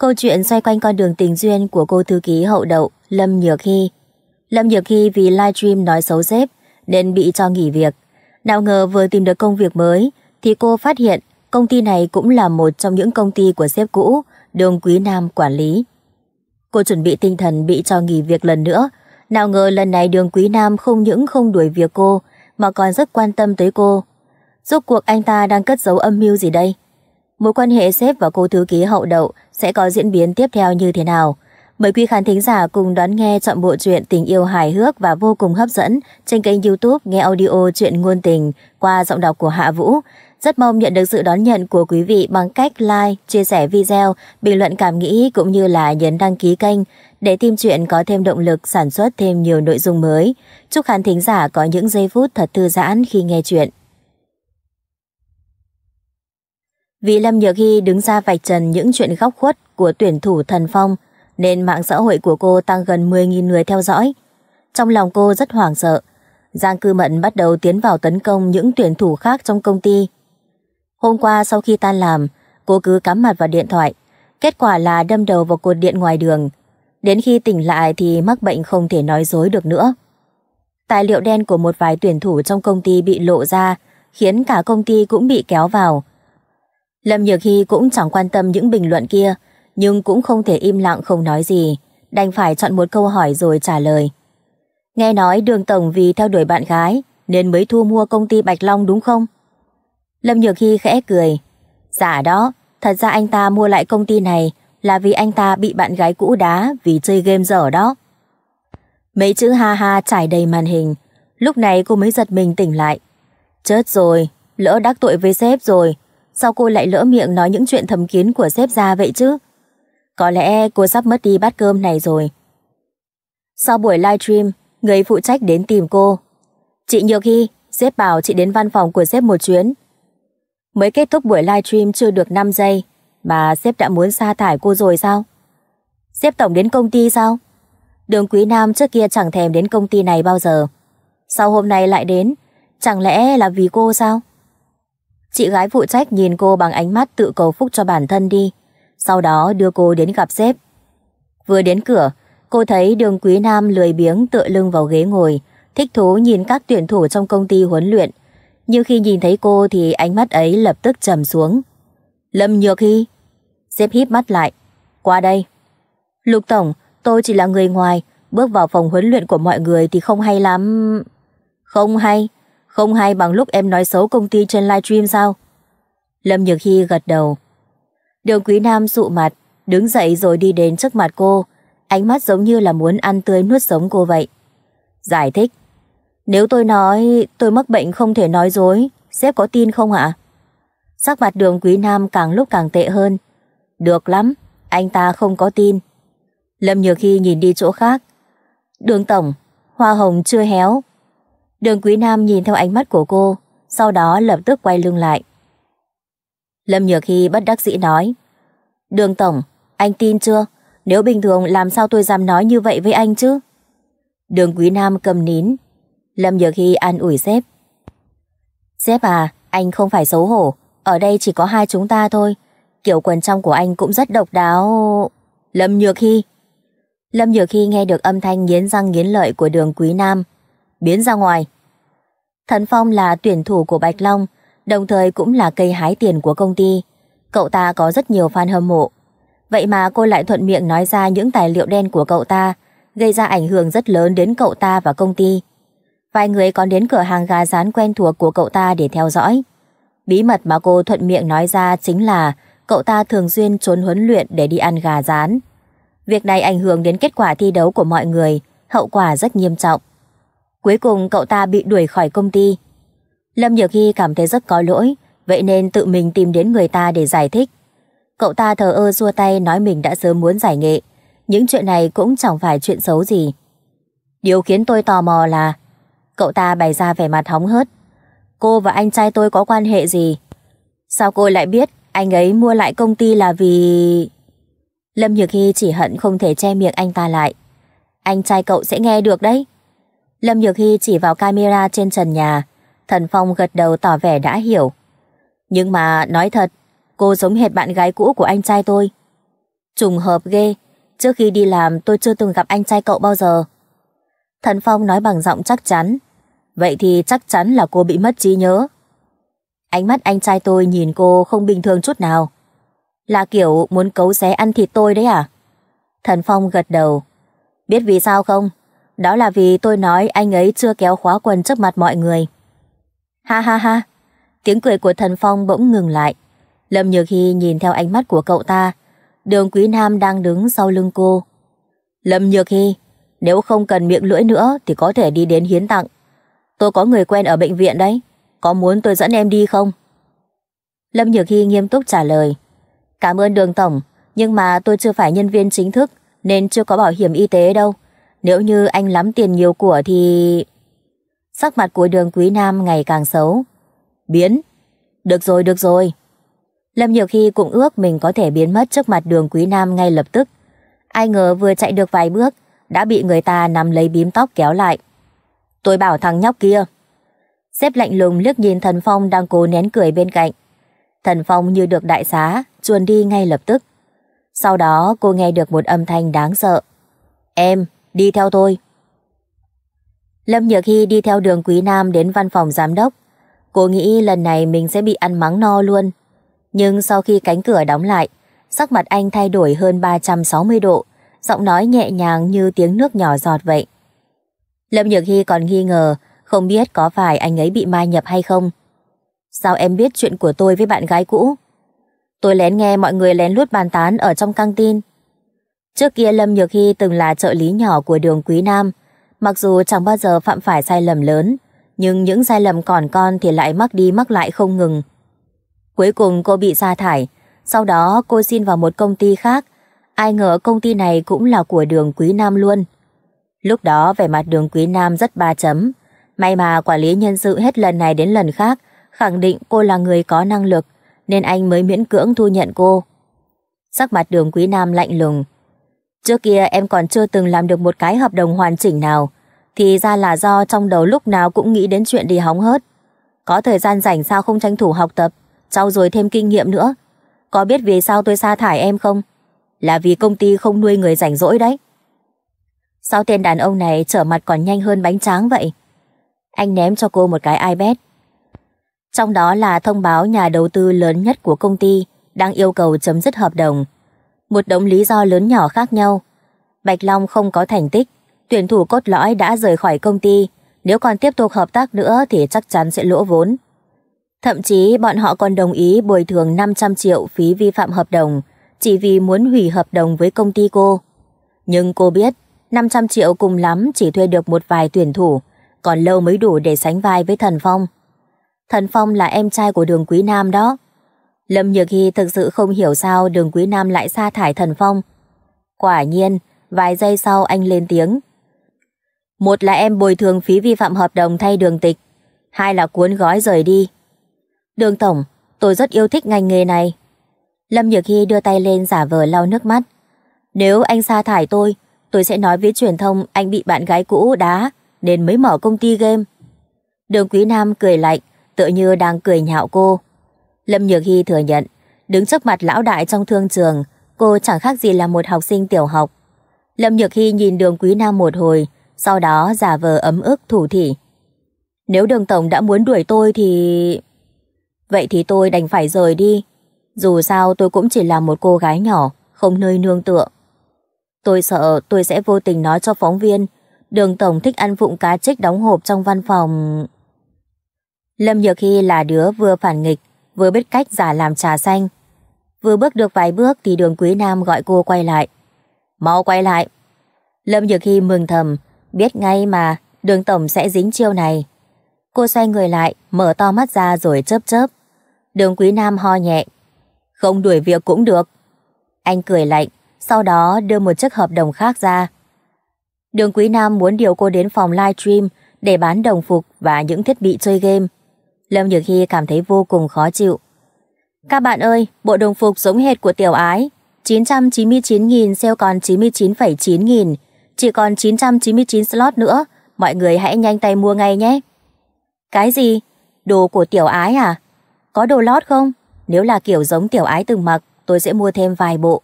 Câu chuyện xoay quanh con đường tình duyên của cô thư ký hậu đậu Lâm Nhược Hy. Lâm Nhược Hy vì livestream nói xấu xếp nên bị cho nghỉ việc. Nào ngờ vừa tìm được công việc mới thì cô phát hiện công ty này cũng là một trong những công ty của xếp cũ, đường Quý Nam quản lý. Cô chuẩn bị tinh thần bị cho nghỉ việc lần nữa, nào ngờ lần này đường Quý Nam không những không đuổi việc cô mà còn rất quan tâm tới cô. Rốt cuộc anh ta đang cất giấu âm mưu gì đây? mối quan hệ sếp và cô thư ký hậu đậu sẽ có diễn biến tiếp theo như thế nào. Mời quý khán thính giả cùng đón nghe chọn bộ truyện tình yêu hài hước và vô cùng hấp dẫn trên kênh youtube nghe audio chuyện ngôn tình qua giọng đọc của Hạ Vũ. Rất mong nhận được sự đón nhận của quý vị bằng cách like, chia sẻ video, bình luận cảm nghĩ cũng như là nhấn đăng ký kênh để tim truyện có thêm động lực sản xuất thêm nhiều nội dung mới. Chúc khán thính giả có những giây phút thật thư giãn khi nghe chuyện. Vì Lâm Nhược Hy đứng ra vạch trần những chuyện góc khuất của tuyển thủ Thần Phong, nên mạng xã hội của cô tăng gần 10.000 người theo dõi. Trong lòng cô rất hoảng sợ. Giang Cư Mận bắt đầu tiến vào tấn công những tuyển thủ khác trong công ty. Hôm qua sau khi tan làm, cô cứ cắm mặt vào điện thoại. Kết quả là đâm đầu vào cột điện ngoài đường. Đến khi tỉnh lại thì mắc bệnh không thể nói dối được nữa. Tài liệu đen của một vài tuyển thủ trong công ty bị lộ ra, khiến cả công ty cũng bị kéo vào. Lâm Nhược Hy cũng chẳng quan tâm những bình luận kia, nhưng cũng không thể im lặng không nói gì, đành phải chọn một câu hỏi rồi trả lời. Nghe nói đường tổng vì theo đuổi bạn gái nên mới thu mua công ty Bạch Long đúng không? Lâm Nhược Hy khẽ cười. Dạ đó, thật ra anh ta mua lại công ty này là vì anh ta bị bạn gái cũ đá vì chơi game dở đó. Mấy chữ ha ha trải đầy màn hình, lúc này cô mới giật mình tỉnh lại. Chết rồi, lỡ đắc tội với sếp rồi, Sao cô lại lỡ miệng nói những chuyện thầm kín của xếp ra vậy chứ? Có lẽ cô sắp mất đi bát cơm này rồi. Sau buổi live stream người phụ trách đến tìm cô. Chị Nhược Hy, xếp bảo chị đến văn phòng của xếp một chuyến. Mới kết thúc buổi live stream chưa được 5 giây, mà xếp đã muốn sa thải cô rồi sao? xếp tổng đến công ty sao? Đường Quý Nam trước kia chẳng thèm đến công ty này bao giờ. Sao hôm nay lại đến? Chẳng lẽ là vì cô sao? Chị gái phụ trách nhìn cô bằng ánh mắt tự cầu phúc cho bản thân đi, sau đó đưa cô đến gặp sếp. Vừa đến cửa, cô thấy đường quý nam lười biếng tựa lưng vào ghế ngồi, thích thú nhìn các tuyển thủ trong công ty huấn luyện. Nhưng khi nhìn thấy cô thì ánh mắt ấy lập tức trầm xuống. Lâm Nhược Hy! Sếp híp mắt lại. Qua đây! Lục Tổng, tôi chỉ là người ngoài, bước vào phòng huấn luyện của mọi người thì không hay lắm. Không hay, không hay bằng lúc em nói xấu công ty trên livestream sao? Lâm Nhược Hy gật đầu. Đường Quý Nam sụ mặt, đứng dậy rồi đi đến trước mặt cô, ánh mắt giống như là muốn ăn tươi nuốt sống cô vậy. Giải thích. Nếu tôi nói tôi mắc bệnh không thể nói dối, sếp có tin không ạ? Sắc mặt đường Quý Nam càng lúc càng tệ hơn. Được lắm, anh ta không có tin. Lâm Nhược Hy nhìn đi chỗ khác. Đường Tổng, hoa hồng chưa héo, Đường Quý Nam nhìn theo ánh mắt của cô, sau đó lập tức quay lưng lại. Lâm Nhược Hy bất đắc dĩ nói, Đường Tổng, anh tin chưa? Nếu bình thường làm sao tôi dám nói như vậy với anh chứ? Đường Quý Nam cầm nín. Lâm Nhược Hy an ủi sếp. Sếp à, anh không phải xấu hổ. Ở đây chỉ có hai chúng ta thôi. Kiểu quần trong của anh cũng rất độc đáo. Lâm Nhược Hy. Lâm Nhược Hy nghe được âm thanh nghiến răng nghiến lợi của đường Quý Nam biến ra ngoài. Thần Phong là tuyển thủ của Bạch Long, đồng thời cũng là cây hái tiền của công ty. Cậu ta có rất nhiều fan hâm mộ. Vậy mà cô lại thuận miệng nói ra những tài liệu đen của cậu ta, gây ra ảnh hưởng rất lớn đến cậu ta và công ty. Vài người còn đến cửa hàng gà rán quen thuộc của cậu ta để theo dõi. Bí mật mà cô thuận miệng nói ra chính là cậu ta thường xuyên trốn huấn luyện để đi ăn gà rán. Việc này ảnh hưởng đến kết quả thi đấu của mọi người, hậu quả rất nghiêm trọng. Cuối cùng cậu ta bị đuổi khỏi công ty. Lâm Nhược Hy cảm thấy rất có lỗi, vậy nên tự mình tìm đến người ta để giải thích. Cậu ta thờ ơ xua tay nói mình đã sớm muốn giải nghệ. Những chuyện này cũng chẳng phải chuyện xấu gì. Điều khiến tôi tò mò là cậu ta bày ra vẻ mặt hóng hớt. Cô và anh trai tôi có quan hệ gì? Sao cô lại biết anh ấy mua lại công ty là vì... Lâm Nhược Hy chỉ hận không thể che miệng anh ta lại. Anh trai cậu sẽ nghe được đấy. Lâm Nhược Hy chỉ vào camera trên trần nhà. Thần Phong gật đầu tỏ vẻ đã hiểu. Nhưng mà nói thật, cô giống hệt bạn gái cũ của anh trai tôi. Trùng hợp ghê, trước khi đi làm tôi chưa từng gặp anh trai cậu bao giờ. Thần Phong nói bằng giọng chắc chắn. Vậy thì chắc chắn là cô bị mất trí nhớ. Ánh mắt anh trai tôi nhìn cô không bình thường chút nào. Là kiểu muốn cấu xé ăn thịt tôi đấy à? Thần Phong gật đầu. Biết vì sao không? Đó là vì tôi nói anh ấy chưa kéo khóa quần trước mặt mọi người. Ha ha ha, tiếng cười của thần phong bỗng ngừng lại. Lâm Nhược Hy nhìn theo ánh mắt của cậu ta, đường quý nam đang đứng sau lưng cô. Lâm Nhược Hy, nếu không cần miệng lưỡi nữa thì có thể đi đến hiến tặng. Tôi có người quen ở bệnh viện đấy, có muốn tôi dẫn em đi không? Lâm Nhược Hy nghiêm túc trả lời. Cảm ơn đường tổng, nhưng mà tôi chưa phải nhân viên chính thức nên chưa có bảo hiểm y tế đâu. Nếu như anh lắm tiền nhiều của thì... Sắc mặt của đường quý nam ngày càng xấu. Biến. Được rồi, được rồi. Lâm Nhược khi cũng ước mình có thể biến mất trước mặt đường quý nam ngay lập tức. Ai ngờ vừa chạy được vài bước, đã bị người ta nắm lấy bím tóc kéo lại. Tôi bảo thằng nhóc kia. Xếp lạnh lùng liếc nhìn thần phong đang cố nén cười bên cạnh. Thần phong như được đại xá, chuồn đi ngay lập tức. Sau đó cô nghe được một âm thanh đáng sợ. Em, đi theo tôi. Lâm Nhược Hy đi theo đường Quý Nam đến văn phòng giám đốc. Cô nghĩ lần này mình sẽ bị ăn mắng no luôn. Nhưng sau khi cánh cửa đóng lại, sắc mặt anh thay đổi hơn 360 độ, giọng nói nhẹ nhàng như tiếng nước nhỏ giọt vậy. Lâm Nhược Hy còn nghi ngờ, không biết có phải anh ấy bị mai nhập hay không. Sao em biết chuyện của tôi với bạn gái cũ? Tôi lén nghe mọi người lén lút bàn tán ở trong căng tin. Trước kia Lâm Nhược Hy từng là trợ lý nhỏ của đường Quý Nam, mặc dù chẳng bao giờ phạm phải sai lầm lớn, nhưng những sai lầm còn con thì lại mắc đi mắc lại không ngừng. Cuối cùng cô bị sa thải, sau đó cô xin vào một công ty khác, ai ngờ công ty này cũng là của đường Quý Nam luôn. Lúc đó vẻ mặt đường Quý Nam rất ba chấm, may mà quản lý nhân sự hết lần này đến lần khác, khẳng định cô là người có năng lực, nên anh mới miễn cưỡng thu nhận cô. Sắc mặt đường Quý Nam lạnh lùng, Trước kia em còn chưa từng làm được một cái hợp đồng hoàn chỉnh nào, thì ra là do trong đầu lúc nào cũng nghĩ đến chuyện đi hóng hớt. Có thời gian rảnh sao không tranh thủ học tập, trau dồi thêm kinh nghiệm nữa. Có biết vì sao tôi sa thải em không? Là vì công ty không nuôi người rảnh rỗi đấy. Sao tên đàn ông này trở mặt còn nhanh hơn bánh tráng vậy? Anh ném cho cô một cái iPad. Trong đó là thông báo nhà đầu tư lớn nhất của công ty đang yêu cầu chấm dứt hợp đồng một đống lý do lớn nhỏ khác nhau. Bạch Long không có thành tích, tuyển thủ cốt lõi đã rời khỏi công ty, nếu còn tiếp tục hợp tác nữa thì chắc chắn sẽ lỗ vốn. Thậm chí bọn họ còn đồng ý bồi thường 500 triệu phí vi phạm hợp đồng, chỉ vì muốn hủy hợp đồng với công ty cô. Nhưng cô biết, 500 triệu cùng lắm chỉ thuê được một vài tuyển thủ, còn lâu mới đủ để sánh vai với Thần Phong. Thần Phong là em trai của đường Quý Nam đó. Lâm Nhược Hy thực sự không hiểu sao đường Quý Nam lại sa thải Thần Phong. Quả nhiên, vài giây sau anh lên tiếng. Một là em bồi thường phí vi phạm hợp đồng thay đường tịch, hai là cuốn gói rời đi. Đường Tổng, tôi rất yêu thích ngành nghề này. Lâm Nhược Hy đưa tay lên giả vờ lau nước mắt. Nếu anh sa thải tôi, tôi sẽ nói với truyền thông anh bị bạn gái cũ đá nên mới mở công ty game. Đường Quý Nam cười lạnh, tựa như đang cười nhạo cô. Lâm Nhược Hy thừa nhận, đứng trước mặt lão đại trong thương trường, cô chẳng khác gì là một học sinh tiểu học. Lâm Nhược Hy nhìn đường Quý Nam một hồi, sau đó giả vờ ấm ức thủ thỉ. Nếu đường tổng đã muốn đuổi tôi thì... Vậy thì tôi đành phải rời đi. Dù sao tôi cũng chỉ là một cô gái nhỏ, không nơi nương tựa. Tôi sợ tôi sẽ vô tình nói cho phóng viên, đường tổng thích ăn vụng cá trích đóng hộp trong văn phòng... Lâm Nhược Hy là đứa vừa phản nghịch, vừa biết cách giả làm trà xanh. Vừa bước được vài bước thì đường Quý Nam gọi cô quay lại. Mau quay lại. Lâm Nhược Hy mừng thầm, biết ngay mà đường tổng sẽ dính chiêu này. Cô xoay người lại, mở to mắt ra rồi chớp chớp. Đường Quý Nam ho nhẹ. Không đuổi việc cũng được. Anh cười lạnh, sau đó đưa một chiếc hợp đồng khác ra. Đường Quý Nam muốn điều cô đến phòng live stream để bán đồng phục và những thiết bị chơi game. Lâm Nhược Hy cảm thấy vô cùng khó chịu. Các bạn ơi, bộ đồng phục giống hệt của tiểu ái, 999 nghìn sale còn 99,9 nghìn, chỉ còn 999 slot nữa, mọi người hãy nhanh tay mua ngay nhé. Cái gì? Đồ của tiểu ái à? Có đồ lót không? Nếu là kiểu giống tiểu ái từng mặc, tôi sẽ mua thêm vài bộ.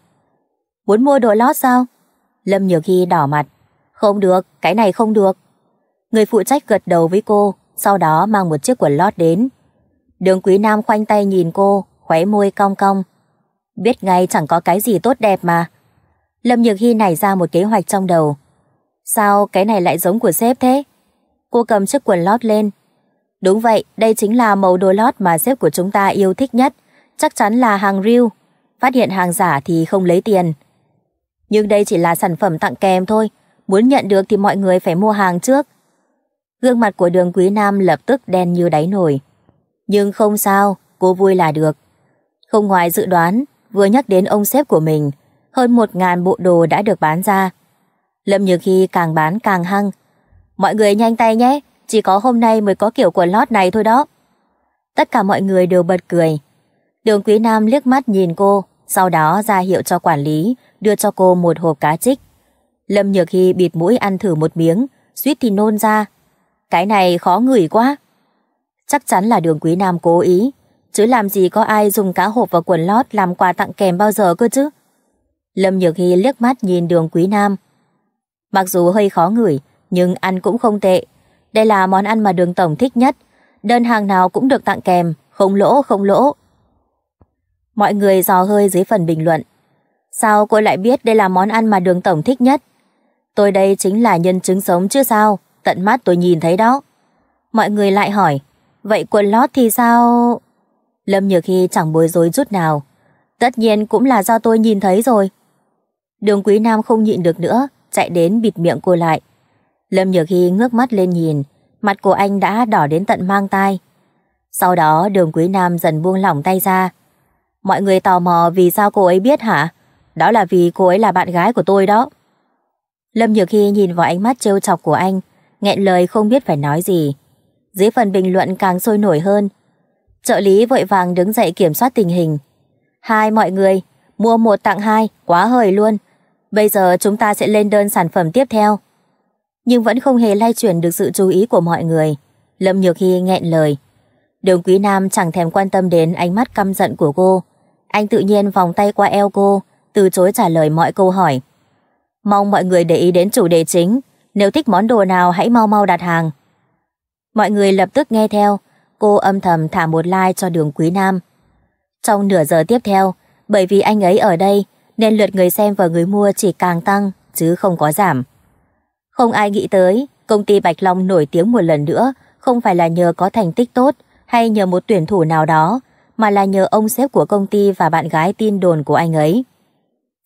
Muốn mua đồ lót sao? Lâm Nhược Hy đỏ mặt. Không được, cái này không được. Người phụ trách gật đầu với cô, sau đó mang một chiếc quần lót đến. Đường Quý Nam khoanh tay nhìn cô, khóe môi cong cong. Biết ngay chẳng có cái gì tốt đẹp mà. Lâm Nhược Hy nảy ra một kế hoạch trong đầu. Sao cái này lại giống của sếp thế? Cô cầm chiếc quần lót lên. Đúng vậy, đây chính là màu đồ lót mà sếp của chúng ta yêu thích nhất. Chắc chắn là hàng riu. Phát hiện hàng giả thì không lấy tiền. Nhưng đây chỉ là sản phẩm tặng kèm thôi. Muốn nhận được thì mọi người phải mua hàng trước. Gương mặt của đường quý nam lập tức đen như đáy nổi. Nhưng không sao, cô vui là được. Không ngoài dự đoán, vừa nhắc đến ông sếp của mình, hơn một ngàn bộ đồ đã được bán ra. Lâm Nhược Khi càng bán càng hăng. Mọi người nhanh tay nhé, chỉ có hôm nay mới có kiểu quần lót này thôi đó. Tất cả mọi người đều bật cười. Đường Quý Nam liếc mắt nhìn cô, sau đó ra hiệu cho quản lý, đưa cho cô một hộp cá trích. Lâm Nhược Hy bịt mũi ăn thử một miếng, suýt thì nôn ra. Cái này khó ngửi quá. Chắc chắn là đường quý nam cố ý, chứ làm gì có ai dùng cá hộp và quần lót làm quà tặng kèm bao giờ cơ chứ. Lâm Nhược Hy liếc mắt nhìn đường quý nam. Mặc dù hơi khó ngửi, nhưng ăn cũng không tệ. Đây là món ăn mà đường tổng thích nhất. Đơn hàng nào cũng được tặng kèm, không lỗ không lỗ. Mọi người dò hơi dưới phần bình luận. Sao cô lại biết đây là món ăn mà đường tổng thích nhất? Tôi đây chính là nhân chứng sống chứ sao? tận mắt tôi nhìn thấy đó. Mọi người lại hỏi, vậy quần lót thì sao? Lâm Nhược Hy chẳng bối rối chút nào. Tất nhiên cũng là do tôi nhìn thấy rồi. Đường Quý Nam không nhịn được nữa, chạy đến bịt miệng cô lại. Lâm Nhược Hy ngước mắt lên nhìn, mặt của anh đã đỏ đến tận mang tai. Sau đó đường Quý Nam dần buông lỏng tay ra. Mọi người tò mò vì sao cô ấy biết hả? Đó là vì cô ấy là bạn gái của tôi đó. Lâm Nhược Hy nhìn vào ánh mắt trêu chọc của anh, nghẹn lời không biết phải nói gì. Dưới phần bình luận càng sôi nổi hơn. Trợ lý vội vàng đứng dậy kiểm soát tình hình. Hai mọi người, mua một tặng hai, quá hời luôn. Bây giờ chúng ta sẽ lên đơn sản phẩm tiếp theo. Nhưng vẫn không hề lay chuyển được sự chú ý của mọi người. Lâm Nhược Hy nghẹn lời. Đường Quý Nam chẳng thèm quan tâm đến ánh mắt căm giận của cô. Anh tự nhiên vòng tay qua eo cô, từ chối trả lời mọi câu hỏi. Mong mọi người để ý đến chủ đề chính, nếu thích món đồ nào hãy mau mau đặt hàng. Mọi người lập tức nghe theo, cô âm thầm thả một like cho đường Quý Nam. Trong nửa giờ tiếp theo, bởi vì anh ấy ở đây nên lượt người xem và người mua chỉ càng tăng chứ không có giảm. Không ai nghĩ tới, công ty Bạch Long nổi tiếng một lần nữa không phải là nhờ có thành tích tốt hay nhờ một tuyển thủ nào đó, mà là nhờ ông sếp của công ty và bạn gái tin đồn của anh ấy.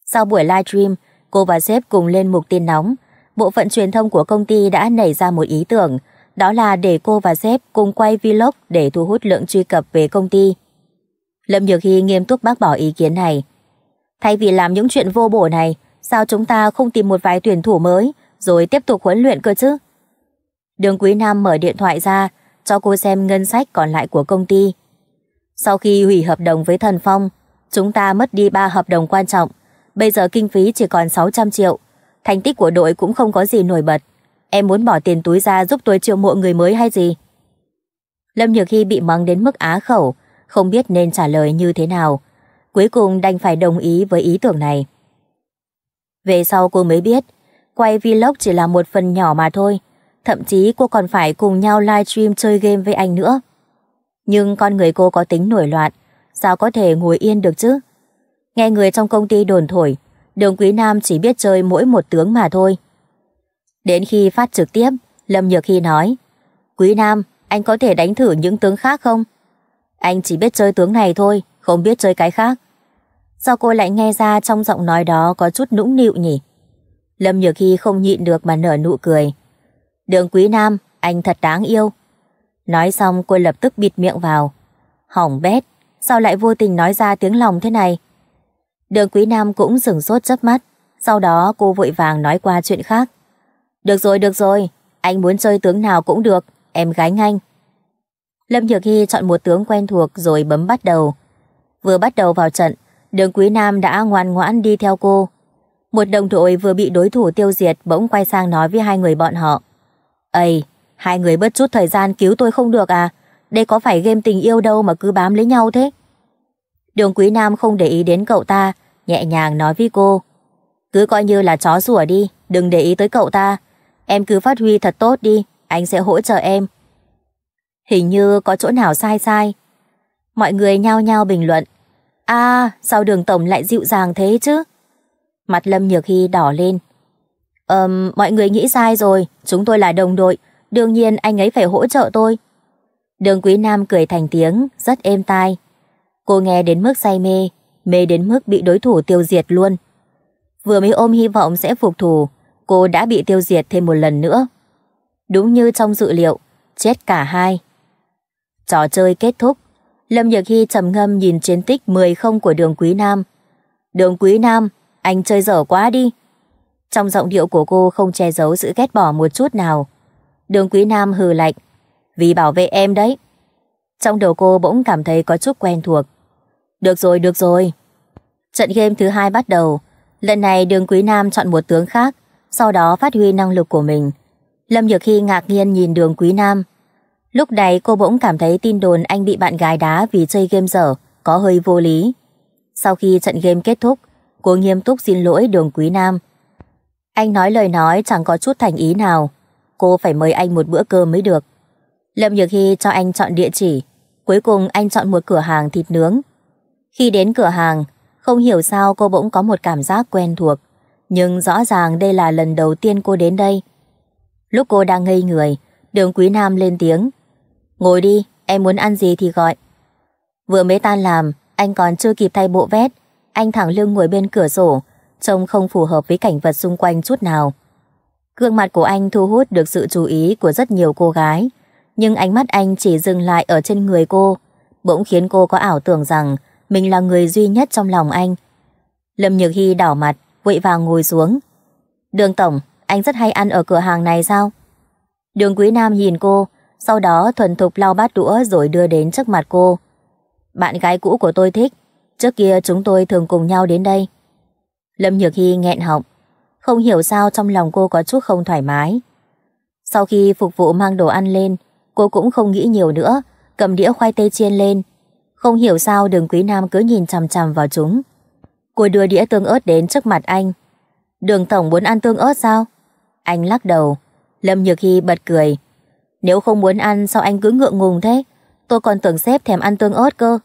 Sau buổi live stream, cô và sếp cùng lên mục tin nóng, bộ phận truyền thông của công ty đã nảy ra một ý tưởng, đó là để cô và sếp cùng quay vlog để thu hút lượng truy cập về công ty. Lâm Nhược Hy nghiêm túc bác bỏ ý kiến này. Thay vì làm những chuyện vô bổ này, sao chúng ta không tìm một vài tuyển thủ mới rồi tiếp tục huấn luyện cơ chứ? Đường Quý Nam mở điện thoại ra, cho cô xem ngân sách còn lại của công ty. Sau khi hủy hợp đồng với Thần Phong, chúng ta mất đi 3 hợp đồng quan trọng, bây giờ kinh phí chỉ còn 600 triệu thành tích của đội cũng không có gì nổi bật. Em muốn bỏ tiền túi ra giúp tôi chiêu mộ người mới hay gì? Lâm Nhược Hy bị mắng đến mức á khẩu, không biết nên trả lời như thế nào. Cuối cùng đành phải đồng ý với ý tưởng này. Về sau cô mới biết, quay vlog chỉ là một phần nhỏ mà thôi. Thậm chí cô còn phải cùng nhau livestream chơi game với anh nữa. Nhưng con người cô có tính nổi loạn, sao có thể ngồi yên được chứ? Nghe người trong công ty đồn thổi, Đường Quý Nam chỉ biết chơi mỗi một tướng mà thôi. Đến khi phát trực tiếp, Lâm Nhược Hy nói, Quý Nam, anh có thể đánh thử những tướng khác không? Anh chỉ biết chơi tướng này thôi, không biết chơi cái khác. Sao cô lại nghe ra trong giọng nói đó có chút nũng nịu nhỉ? Lâm Nhược Hy không nhịn được mà nở nụ cười. Đường Quý Nam, anh thật đáng yêu. Nói xong cô lập tức bịt miệng vào. Hỏng bét, sao lại vô tình nói ra tiếng lòng thế này? Đường Quý Nam cũng dừng sốt chớp mắt, sau đó cô vội vàng nói qua chuyện khác. Được rồi, được rồi, anh muốn chơi tướng nào cũng được, em gái nhanh. Lâm Nhược Hy chọn một tướng quen thuộc rồi bấm bắt đầu. Vừa bắt đầu vào trận, đường Quý Nam đã ngoan ngoãn đi theo cô. Một đồng đội vừa bị đối thủ tiêu diệt bỗng quay sang nói với hai người bọn họ. Ây, hai người bớt chút thời gian cứu tôi không được à? Đây có phải game tình yêu đâu mà cứ bám lấy nhau thế? Đường Quý Nam không để ý đến cậu ta, nhẹ nhàng nói với cô. Cứ coi như là chó rùa đi, đừng để ý tới cậu ta. Em cứ phát huy thật tốt đi, anh sẽ hỗ trợ em. Hình như có chỗ nào sai sai. Mọi người nhao nhao bình luận. À, sao đường tổng lại dịu dàng thế chứ? Mặt Lâm Nhược Hy đỏ lên. Ờm, um, mọi người nghĩ sai rồi, chúng tôi là đồng đội, đương nhiên anh ấy phải hỗ trợ tôi. Đường Quý Nam cười thành tiếng, rất êm tai. Cô nghe đến mức say mê, mê đến mức bị đối thủ tiêu diệt luôn. Vừa mới ôm hy vọng sẽ phục thù, cô đã bị tiêu diệt thêm một lần nữa. Đúng như trong dự liệu, chết cả hai. Trò chơi kết thúc, Lâm Nhược Hy trầm ngâm nhìn chiến tích 10-0 của đường Quý Nam. Đường Quý Nam, anh chơi dở quá đi. Trong giọng điệu của cô không che giấu sự ghét bỏ một chút nào. Đường Quý Nam hừ lạnh, vì bảo vệ em đấy. Trong đầu cô bỗng cảm thấy có chút quen thuộc. Được rồi, được rồi. Trận game thứ hai bắt đầu. Lần này đường Quý Nam chọn một tướng khác, sau đó phát huy năng lực của mình. Lâm Nhược Hy ngạc nhiên nhìn đường Quý Nam. Lúc này cô bỗng cảm thấy tin đồn anh bị bạn gái đá vì chơi game dở, có hơi vô lý. Sau khi trận game kết thúc, cô nghiêm túc xin lỗi đường Quý Nam. Anh nói lời nói chẳng có chút thành ý nào. Cô phải mời anh một bữa cơm mới được. Lâm Nhược Hy cho anh chọn địa chỉ. Cuối cùng anh chọn một cửa hàng thịt nướng khi đến cửa hàng, không hiểu sao cô bỗng có một cảm giác quen thuộc, nhưng rõ ràng đây là lần đầu tiên cô đến đây. Lúc cô đang ngây người, đường Quý Nam lên tiếng. Ngồi đi, em muốn ăn gì thì gọi. Vừa mới tan làm, anh còn chưa kịp thay bộ vét, anh thẳng lưng ngồi bên cửa sổ, trông không phù hợp với cảnh vật xung quanh chút nào. Gương mặt của anh thu hút được sự chú ý của rất nhiều cô gái, nhưng ánh mắt anh chỉ dừng lại ở trên người cô, bỗng khiến cô có ảo tưởng rằng mình là người duy nhất trong lòng anh. Lâm Nhược Hy đỏ mặt, vội vàng ngồi xuống. Đường Tổng, anh rất hay ăn ở cửa hàng này sao? Đường Quý Nam nhìn cô, sau đó thuần thục lau bát đũa rồi đưa đến trước mặt cô. Bạn gái cũ của tôi thích, trước kia chúng tôi thường cùng nhau đến đây. Lâm Nhược Hy nghẹn họng, không hiểu sao trong lòng cô có chút không thoải mái. Sau khi phục vụ mang đồ ăn lên, cô cũng không nghĩ nhiều nữa, cầm đĩa khoai tây chiên lên, không hiểu sao đường Quý Nam cứ nhìn chằm chằm vào chúng. Cô đưa đĩa tương ớt đến trước mặt anh. Đường Tổng muốn ăn tương ớt sao? Anh lắc đầu. Lâm Nhược Hy bật cười. Nếu không muốn ăn sao anh cứ ngượng ngùng thế? Tôi còn tưởng xếp thèm ăn tương ớt cơ.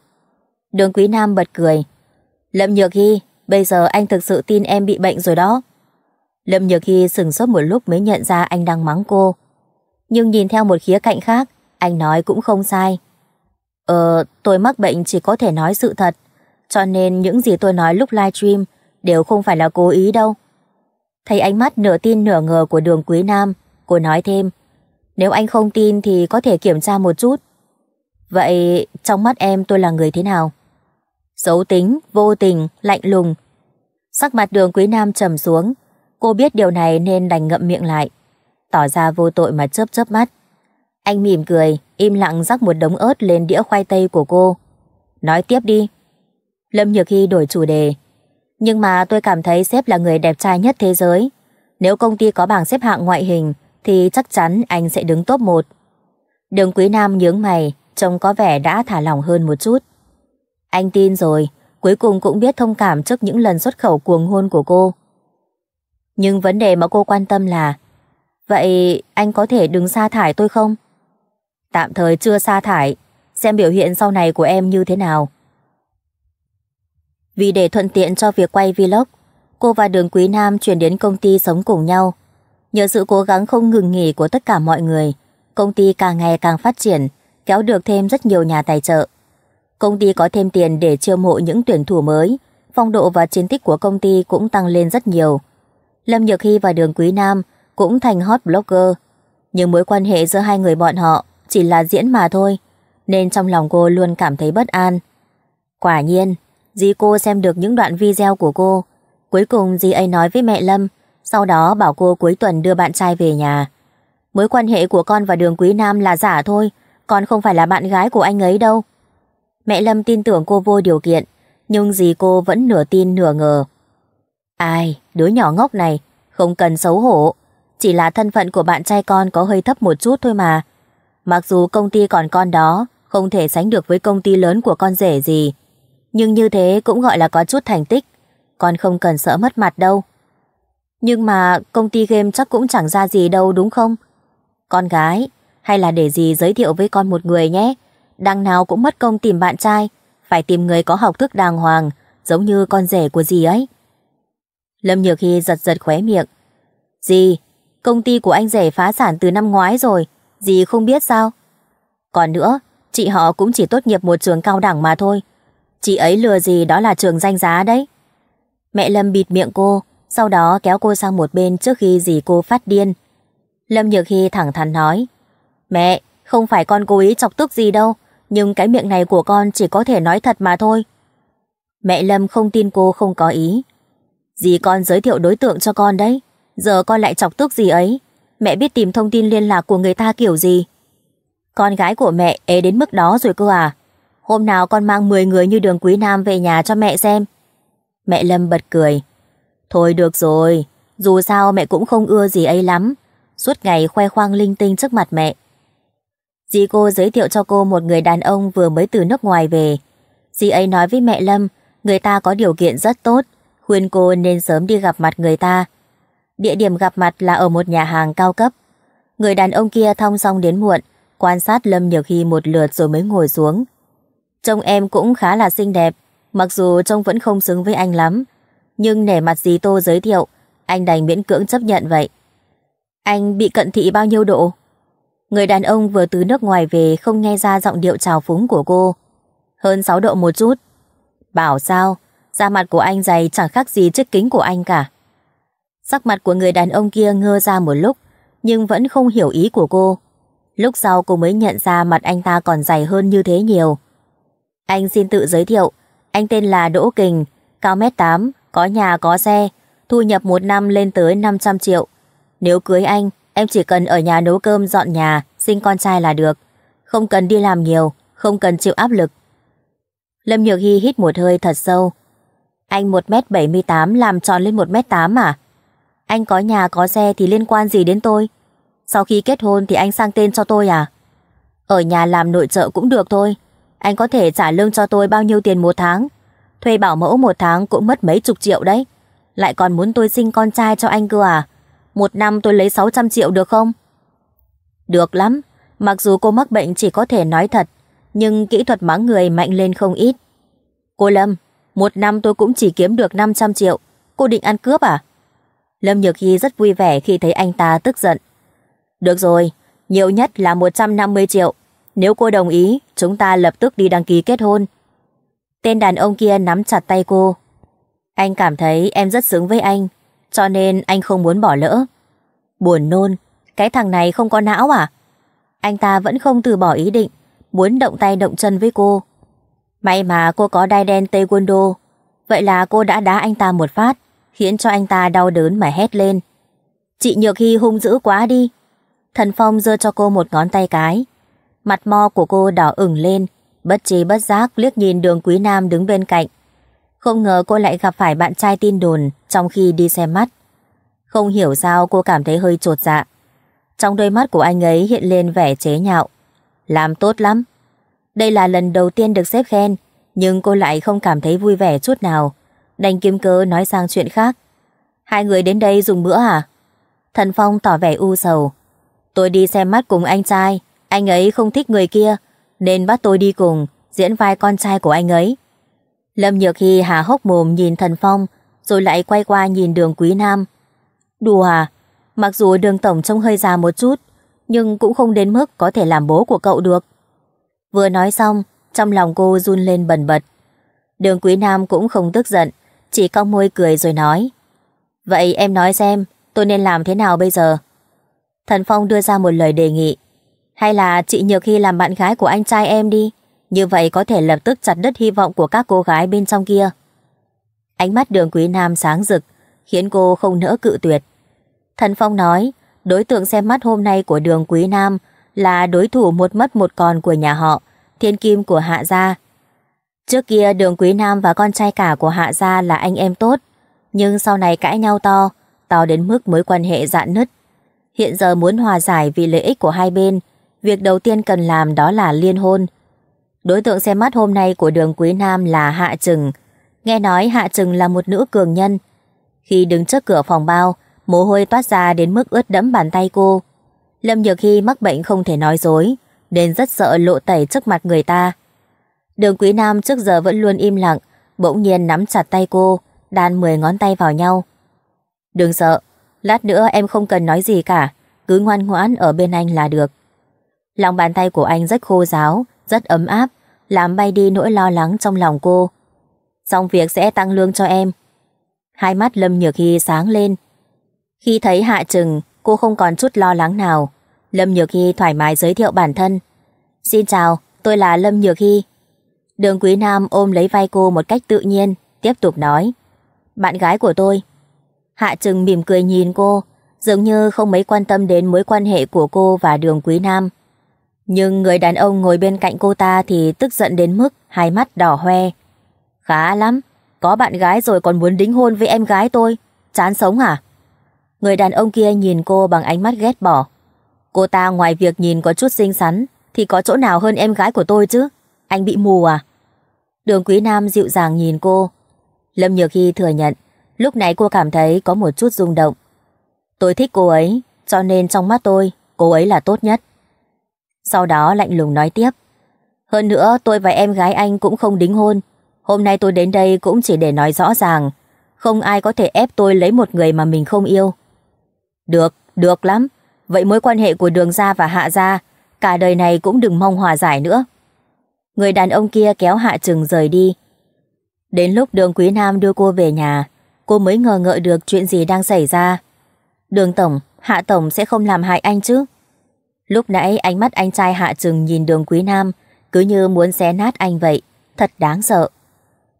Đường Quý Nam bật cười. Lâm Nhược Hy, bây giờ anh thực sự tin em bị bệnh rồi đó. Lâm Nhược Hy sừng sốt một lúc mới nhận ra anh đang mắng cô. Nhưng nhìn theo một khía cạnh khác, anh nói cũng không sai. Ờ, tôi mắc bệnh chỉ có thể nói sự thật, cho nên những gì tôi nói lúc live stream đều không phải là cố ý đâu. Thấy ánh mắt nửa tin nửa ngờ của đường Quý Nam, cô nói thêm, nếu anh không tin thì có thể kiểm tra một chút. Vậy trong mắt em tôi là người thế nào? Xấu tính, vô tình, lạnh lùng. Sắc mặt đường Quý Nam trầm xuống, cô biết điều này nên đành ngậm miệng lại, tỏ ra vô tội mà chớp chớp mắt. Anh mỉm cười, im lặng rắc một đống ớt lên đĩa khoai tây của cô. Nói tiếp đi. Lâm Nhược Hy đổi chủ đề. Nhưng mà tôi cảm thấy sếp là người đẹp trai nhất thế giới. Nếu công ty có bảng xếp hạng ngoại hình thì chắc chắn anh sẽ đứng top 1. Đường Quý Nam nhướng mày, trông có vẻ đã thả lỏng hơn một chút. Anh tin rồi, cuối cùng cũng biết thông cảm trước những lần xuất khẩu cuồng hôn của cô. Nhưng vấn đề mà cô quan tâm là Vậy anh có thể đừng sa thải tôi không? tạm thời chưa sa thải, xem biểu hiện sau này của em như thế nào. Vì để thuận tiện cho việc quay vlog, cô và Đường Quý Nam chuyển đến công ty sống cùng nhau. Nhờ sự cố gắng không ngừng nghỉ của tất cả mọi người, công ty càng ngày càng phát triển, kéo được thêm rất nhiều nhà tài trợ. Công ty có thêm tiền để chiêu mộ những tuyển thủ mới, phong độ và chiến tích của công ty cũng tăng lên rất nhiều. Lâm Nhược Hy và Đường Quý Nam cũng thành hot blogger, nhưng mối quan hệ giữa hai người bọn họ chỉ là diễn mà thôi, nên trong lòng cô luôn cảm thấy bất an. Quả nhiên, dì cô xem được những đoạn video của cô. Cuối cùng dì ấy nói với mẹ Lâm, sau đó bảo cô cuối tuần đưa bạn trai về nhà. Mối quan hệ của con và đường Quý Nam là giả thôi, con không phải là bạn gái của anh ấy đâu. Mẹ Lâm tin tưởng cô vô điều kiện, nhưng dì cô vẫn nửa tin nửa ngờ. Ai, đứa nhỏ ngốc này, không cần xấu hổ. Chỉ là thân phận của bạn trai con có hơi thấp một chút thôi mà. Mặc dù công ty còn con đó không thể sánh được với công ty lớn của con rể gì, nhưng như thế cũng gọi là có chút thành tích, con không cần sợ mất mặt đâu. Nhưng mà công ty game chắc cũng chẳng ra gì đâu đúng không? Con gái, hay là để gì giới thiệu với con một người nhé, đằng nào cũng mất công tìm bạn trai, phải tìm người có học thức đàng hoàng, giống như con rể của gì ấy. Lâm Nhược Hy giật giật khóe miệng. gì công ty của anh rể phá sản từ năm ngoái rồi, Dì không biết sao? Còn nữa, chị họ cũng chỉ tốt nghiệp một trường cao đẳng mà thôi. Chị ấy lừa gì đó là trường danh giá đấy. Mẹ Lâm bịt miệng cô, sau đó kéo cô sang một bên trước khi dì cô phát điên. Lâm Nhược Hy thẳng thắn nói, Mẹ, không phải con cố ý chọc tức gì đâu, nhưng cái miệng này của con chỉ có thể nói thật mà thôi. Mẹ Lâm không tin cô không có ý. Dì con giới thiệu đối tượng cho con đấy, giờ con lại chọc tức gì ấy, mẹ biết tìm thông tin liên lạc của người ta kiểu gì. Con gái của mẹ ế đến mức đó rồi cơ à? Hôm nào con mang 10 người như đường Quý Nam về nhà cho mẹ xem. Mẹ Lâm bật cười. Thôi được rồi, dù sao mẹ cũng không ưa gì ấy lắm. Suốt ngày khoe khoang linh tinh trước mặt mẹ. Dì cô giới thiệu cho cô một người đàn ông vừa mới từ nước ngoài về. Dì ấy nói với mẹ Lâm, người ta có điều kiện rất tốt, khuyên cô nên sớm đi gặp mặt người ta Địa điểm gặp mặt là ở một nhà hàng cao cấp. Người đàn ông kia thong song đến muộn, quan sát Lâm nhiều khi một lượt rồi mới ngồi xuống. Trông em cũng khá là xinh đẹp, mặc dù trông vẫn không xứng với anh lắm. Nhưng nể mặt gì tô giới thiệu, anh đành miễn cưỡng chấp nhận vậy. Anh bị cận thị bao nhiêu độ? Người đàn ông vừa từ nước ngoài về không nghe ra giọng điệu trào phúng của cô. Hơn 6 độ một chút. Bảo sao, da mặt của anh dày chẳng khác gì chiếc kính của anh cả. Sắc mặt của người đàn ông kia ngơ ra một lúc, nhưng vẫn không hiểu ý của cô. Lúc sau cô mới nhận ra mặt anh ta còn dày hơn như thế nhiều. Anh xin tự giới thiệu, anh tên là Đỗ Kình, cao mét 8, có nhà có xe, thu nhập một năm lên tới 500 triệu. Nếu cưới anh, em chỉ cần ở nhà nấu cơm dọn nhà, sinh con trai là được. Không cần đi làm nhiều, không cần chịu áp lực. Lâm Nhược Hy hít một hơi thật sâu. Anh 1m78 làm tròn lên 1m8 à? Anh có nhà có xe thì liên quan gì đến tôi? Sau khi kết hôn thì anh sang tên cho tôi à? Ở nhà làm nội trợ cũng được thôi. Anh có thể trả lương cho tôi bao nhiêu tiền một tháng? Thuê bảo mẫu một tháng cũng mất mấy chục triệu đấy. Lại còn muốn tôi sinh con trai cho anh cơ à? Một năm tôi lấy 600 triệu được không? Được lắm. Mặc dù cô mắc bệnh chỉ có thể nói thật, nhưng kỹ thuật mắng người mạnh lên không ít. Cô Lâm, một năm tôi cũng chỉ kiếm được 500 triệu. Cô định ăn cướp à? Lâm Nhược Hy rất vui vẻ khi thấy anh ta tức giận. Được rồi, nhiều nhất là 150 triệu. Nếu cô đồng ý, chúng ta lập tức đi đăng ký kết hôn. Tên đàn ông kia nắm chặt tay cô. Anh cảm thấy em rất xứng với anh, cho nên anh không muốn bỏ lỡ. Buồn nôn, cái thằng này không có não à? Anh ta vẫn không từ bỏ ý định, muốn động tay động chân với cô. May mà cô có đai đen taekwondo, vậy là cô đã đá anh ta một phát khiến cho anh ta đau đớn mà hét lên. Chị Nhược Hy hung dữ quá đi. Thần Phong giơ cho cô một ngón tay cái. Mặt mo của cô đỏ ửng lên, bất trí bất giác liếc nhìn đường Quý Nam đứng bên cạnh. Không ngờ cô lại gặp phải bạn trai tin đồn trong khi đi xem mắt. Không hiểu sao cô cảm thấy hơi trột dạ. Trong đôi mắt của anh ấy hiện lên vẻ chế nhạo. Làm tốt lắm. Đây là lần đầu tiên được xếp khen, nhưng cô lại không cảm thấy vui vẻ chút nào Đành kiếm cớ nói sang chuyện khác. Hai người đến đây dùng bữa à? Thần Phong tỏ vẻ u sầu. Tôi đi xem mắt cùng anh trai, anh ấy không thích người kia, nên bắt tôi đi cùng, diễn vai con trai của anh ấy. Lâm Nhược Hy hà hốc mồm nhìn Thần Phong, rồi lại quay qua nhìn đường Quý Nam. Đùa à? Mặc dù đường tổng trông hơi già một chút, nhưng cũng không đến mức có thể làm bố của cậu được. Vừa nói xong, trong lòng cô run lên bần bật. Đường Quý Nam cũng không tức giận, Chị cong môi cười rồi nói Vậy em nói xem tôi nên làm thế nào bây giờ? Thần Phong đưa ra một lời đề nghị Hay là chị Nhược khi làm bạn gái của anh trai em đi Như vậy có thể lập tức chặt đứt hy vọng của các cô gái bên trong kia Ánh mắt đường quý nam sáng rực Khiến cô không nỡ cự tuyệt Thần Phong nói Đối tượng xem mắt hôm nay của đường quý nam Là đối thủ một mất một còn của nhà họ Thiên kim của hạ gia Trước kia đường Quý Nam và con trai cả của Hạ Gia là anh em tốt, nhưng sau này cãi nhau to, to đến mức mối quan hệ dạn nứt. Hiện giờ muốn hòa giải vì lợi ích của hai bên, việc đầu tiên cần làm đó là liên hôn. Đối tượng xem mắt hôm nay của đường Quý Nam là Hạ Trừng. Nghe nói Hạ Trừng là một nữ cường nhân. Khi đứng trước cửa phòng bao, mồ hôi toát ra đến mức ướt đẫm bàn tay cô. Lâm Nhược Hy mắc bệnh không thể nói dối, nên rất sợ lộ tẩy trước mặt người ta. Đường Quý Nam trước giờ vẫn luôn im lặng, bỗng nhiên nắm chặt tay cô, đan 10 ngón tay vào nhau. Đừng sợ, lát nữa em không cần nói gì cả, cứ ngoan ngoãn ở bên anh là được. Lòng bàn tay của anh rất khô ráo, rất ấm áp, làm bay đi nỗi lo lắng trong lòng cô. Xong việc sẽ tăng lương cho em. Hai mắt Lâm Nhược Hy sáng lên. Khi thấy Hạ Trừng, cô không còn chút lo lắng nào. Lâm Nhược Hy thoải mái giới thiệu bản thân. Xin chào, tôi là Lâm Nhược Hy, Đường Quý Nam ôm lấy vai cô một cách tự nhiên, tiếp tục nói. Bạn gái của tôi. Hạ Trừng mỉm cười nhìn cô, dường như không mấy quan tâm đến mối quan hệ của cô và đường Quý Nam. Nhưng người đàn ông ngồi bên cạnh cô ta thì tức giận đến mức hai mắt đỏ hoe. Khá lắm, có bạn gái rồi còn muốn đính hôn với em gái tôi, chán sống hả? À? Người đàn ông kia nhìn cô bằng ánh mắt ghét bỏ. Cô ta ngoài việc nhìn có chút xinh xắn thì có chỗ nào hơn em gái của tôi chứ? Anh bị mù à? Đường Quý Nam dịu dàng nhìn cô. Lâm Nhược Hy thừa nhận, lúc nãy cô cảm thấy có một chút rung động. Tôi thích cô ấy, cho nên trong mắt tôi, cô ấy là tốt nhất. Sau đó lạnh lùng nói tiếp. Hơn nữa tôi và em gái anh cũng không đính hôn. Hôm nay tôi đến đây cũng chỉ để nói rõ ràng. Không ai có thể ép tôi lấy một người mà mình không yêu. Được, được lắm. Vậy mối quan hệ của đường gia và hạ gia, cả đời này cũng đừng mong hòa giải nữa người đàn ông kia kéo Hạ Trừng rời đi. Đến lúc đường Quý Nam đưa cô về nhà, cô mới ngờ ngợ được chuyện gì đang xảy ra. Đường Tổng, Hạ Tổng sẽ không làm hại anh chứ? Lúc nãy ánh mắt anh trai Hạ Trừng nhìn đường Quý Nam, cứ như muốn xé nát anh vậy, thật đáng sợ.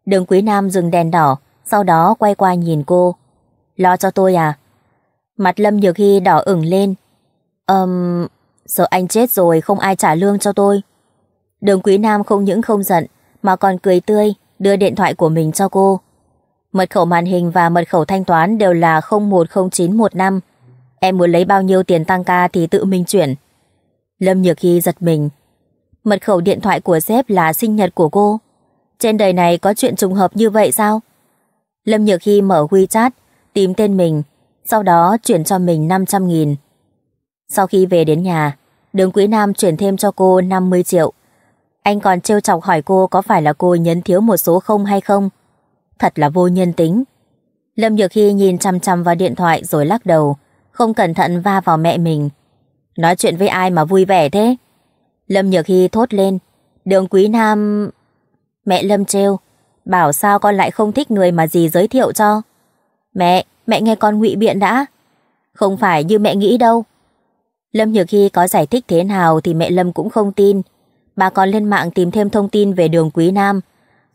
Đường Quý Nam dừng đèn đỏ, sau đó quay qua nhìn cô. Lo cho tôi à? Mặt Lâm Nhược Hy đỏ ửng lên. Ờm, um, sợ anh chết rồi không ai trả lương cho tôi. Đường Quý Nam không những không giận, mà còn cười tươi, đưa điện thoại của mình cho cô. Mật khẩu màn hình và mật khẩu thanh toán đều là 010915. Em muốn lấy bao nhiêu tiền tăng ca thì tự mình chuyển. Lâm Nhược Hy giật mình. Mật khẩu điện thoại của sếp là sinh nhật của cô. Trên đời này có chuyện trùng hợp như vậy sao? Lâm Nhược Hy mở WeChat, tìm tên mình, sau đó chuyển cho mình 500.000. Sau khi về đến nhà, đường Quý Nam chuyển thêm cho cô 50 triệu. Anh còn trêu chọc hỏi cô có phải là cô nhấn thiếu một số không hay không. Thật là vô nhân tính. Lâm Nhược Hy nhìn chăm chăm vào điện thoại rồi lắc đầu, không cẩn thận va vào mẹ mình. Nói chuyện với ai mà vui vẻ thế? Lâm Nhược Hy thốt lên. Đường Quý Nam... Mẹ Lâm trêu. Bảo sao con lại không thích người mà dì giới thiệu cho. Mẹ, mẹ nghe con ngụy biện đã. Không phải như mẹ nghĩ đâu. Lâm Nhược Hy có giải thích thế nào thì mẹ Lâm cũng không tin bà còn lên mạng tìm thêm thông tin về đường Quý Nam.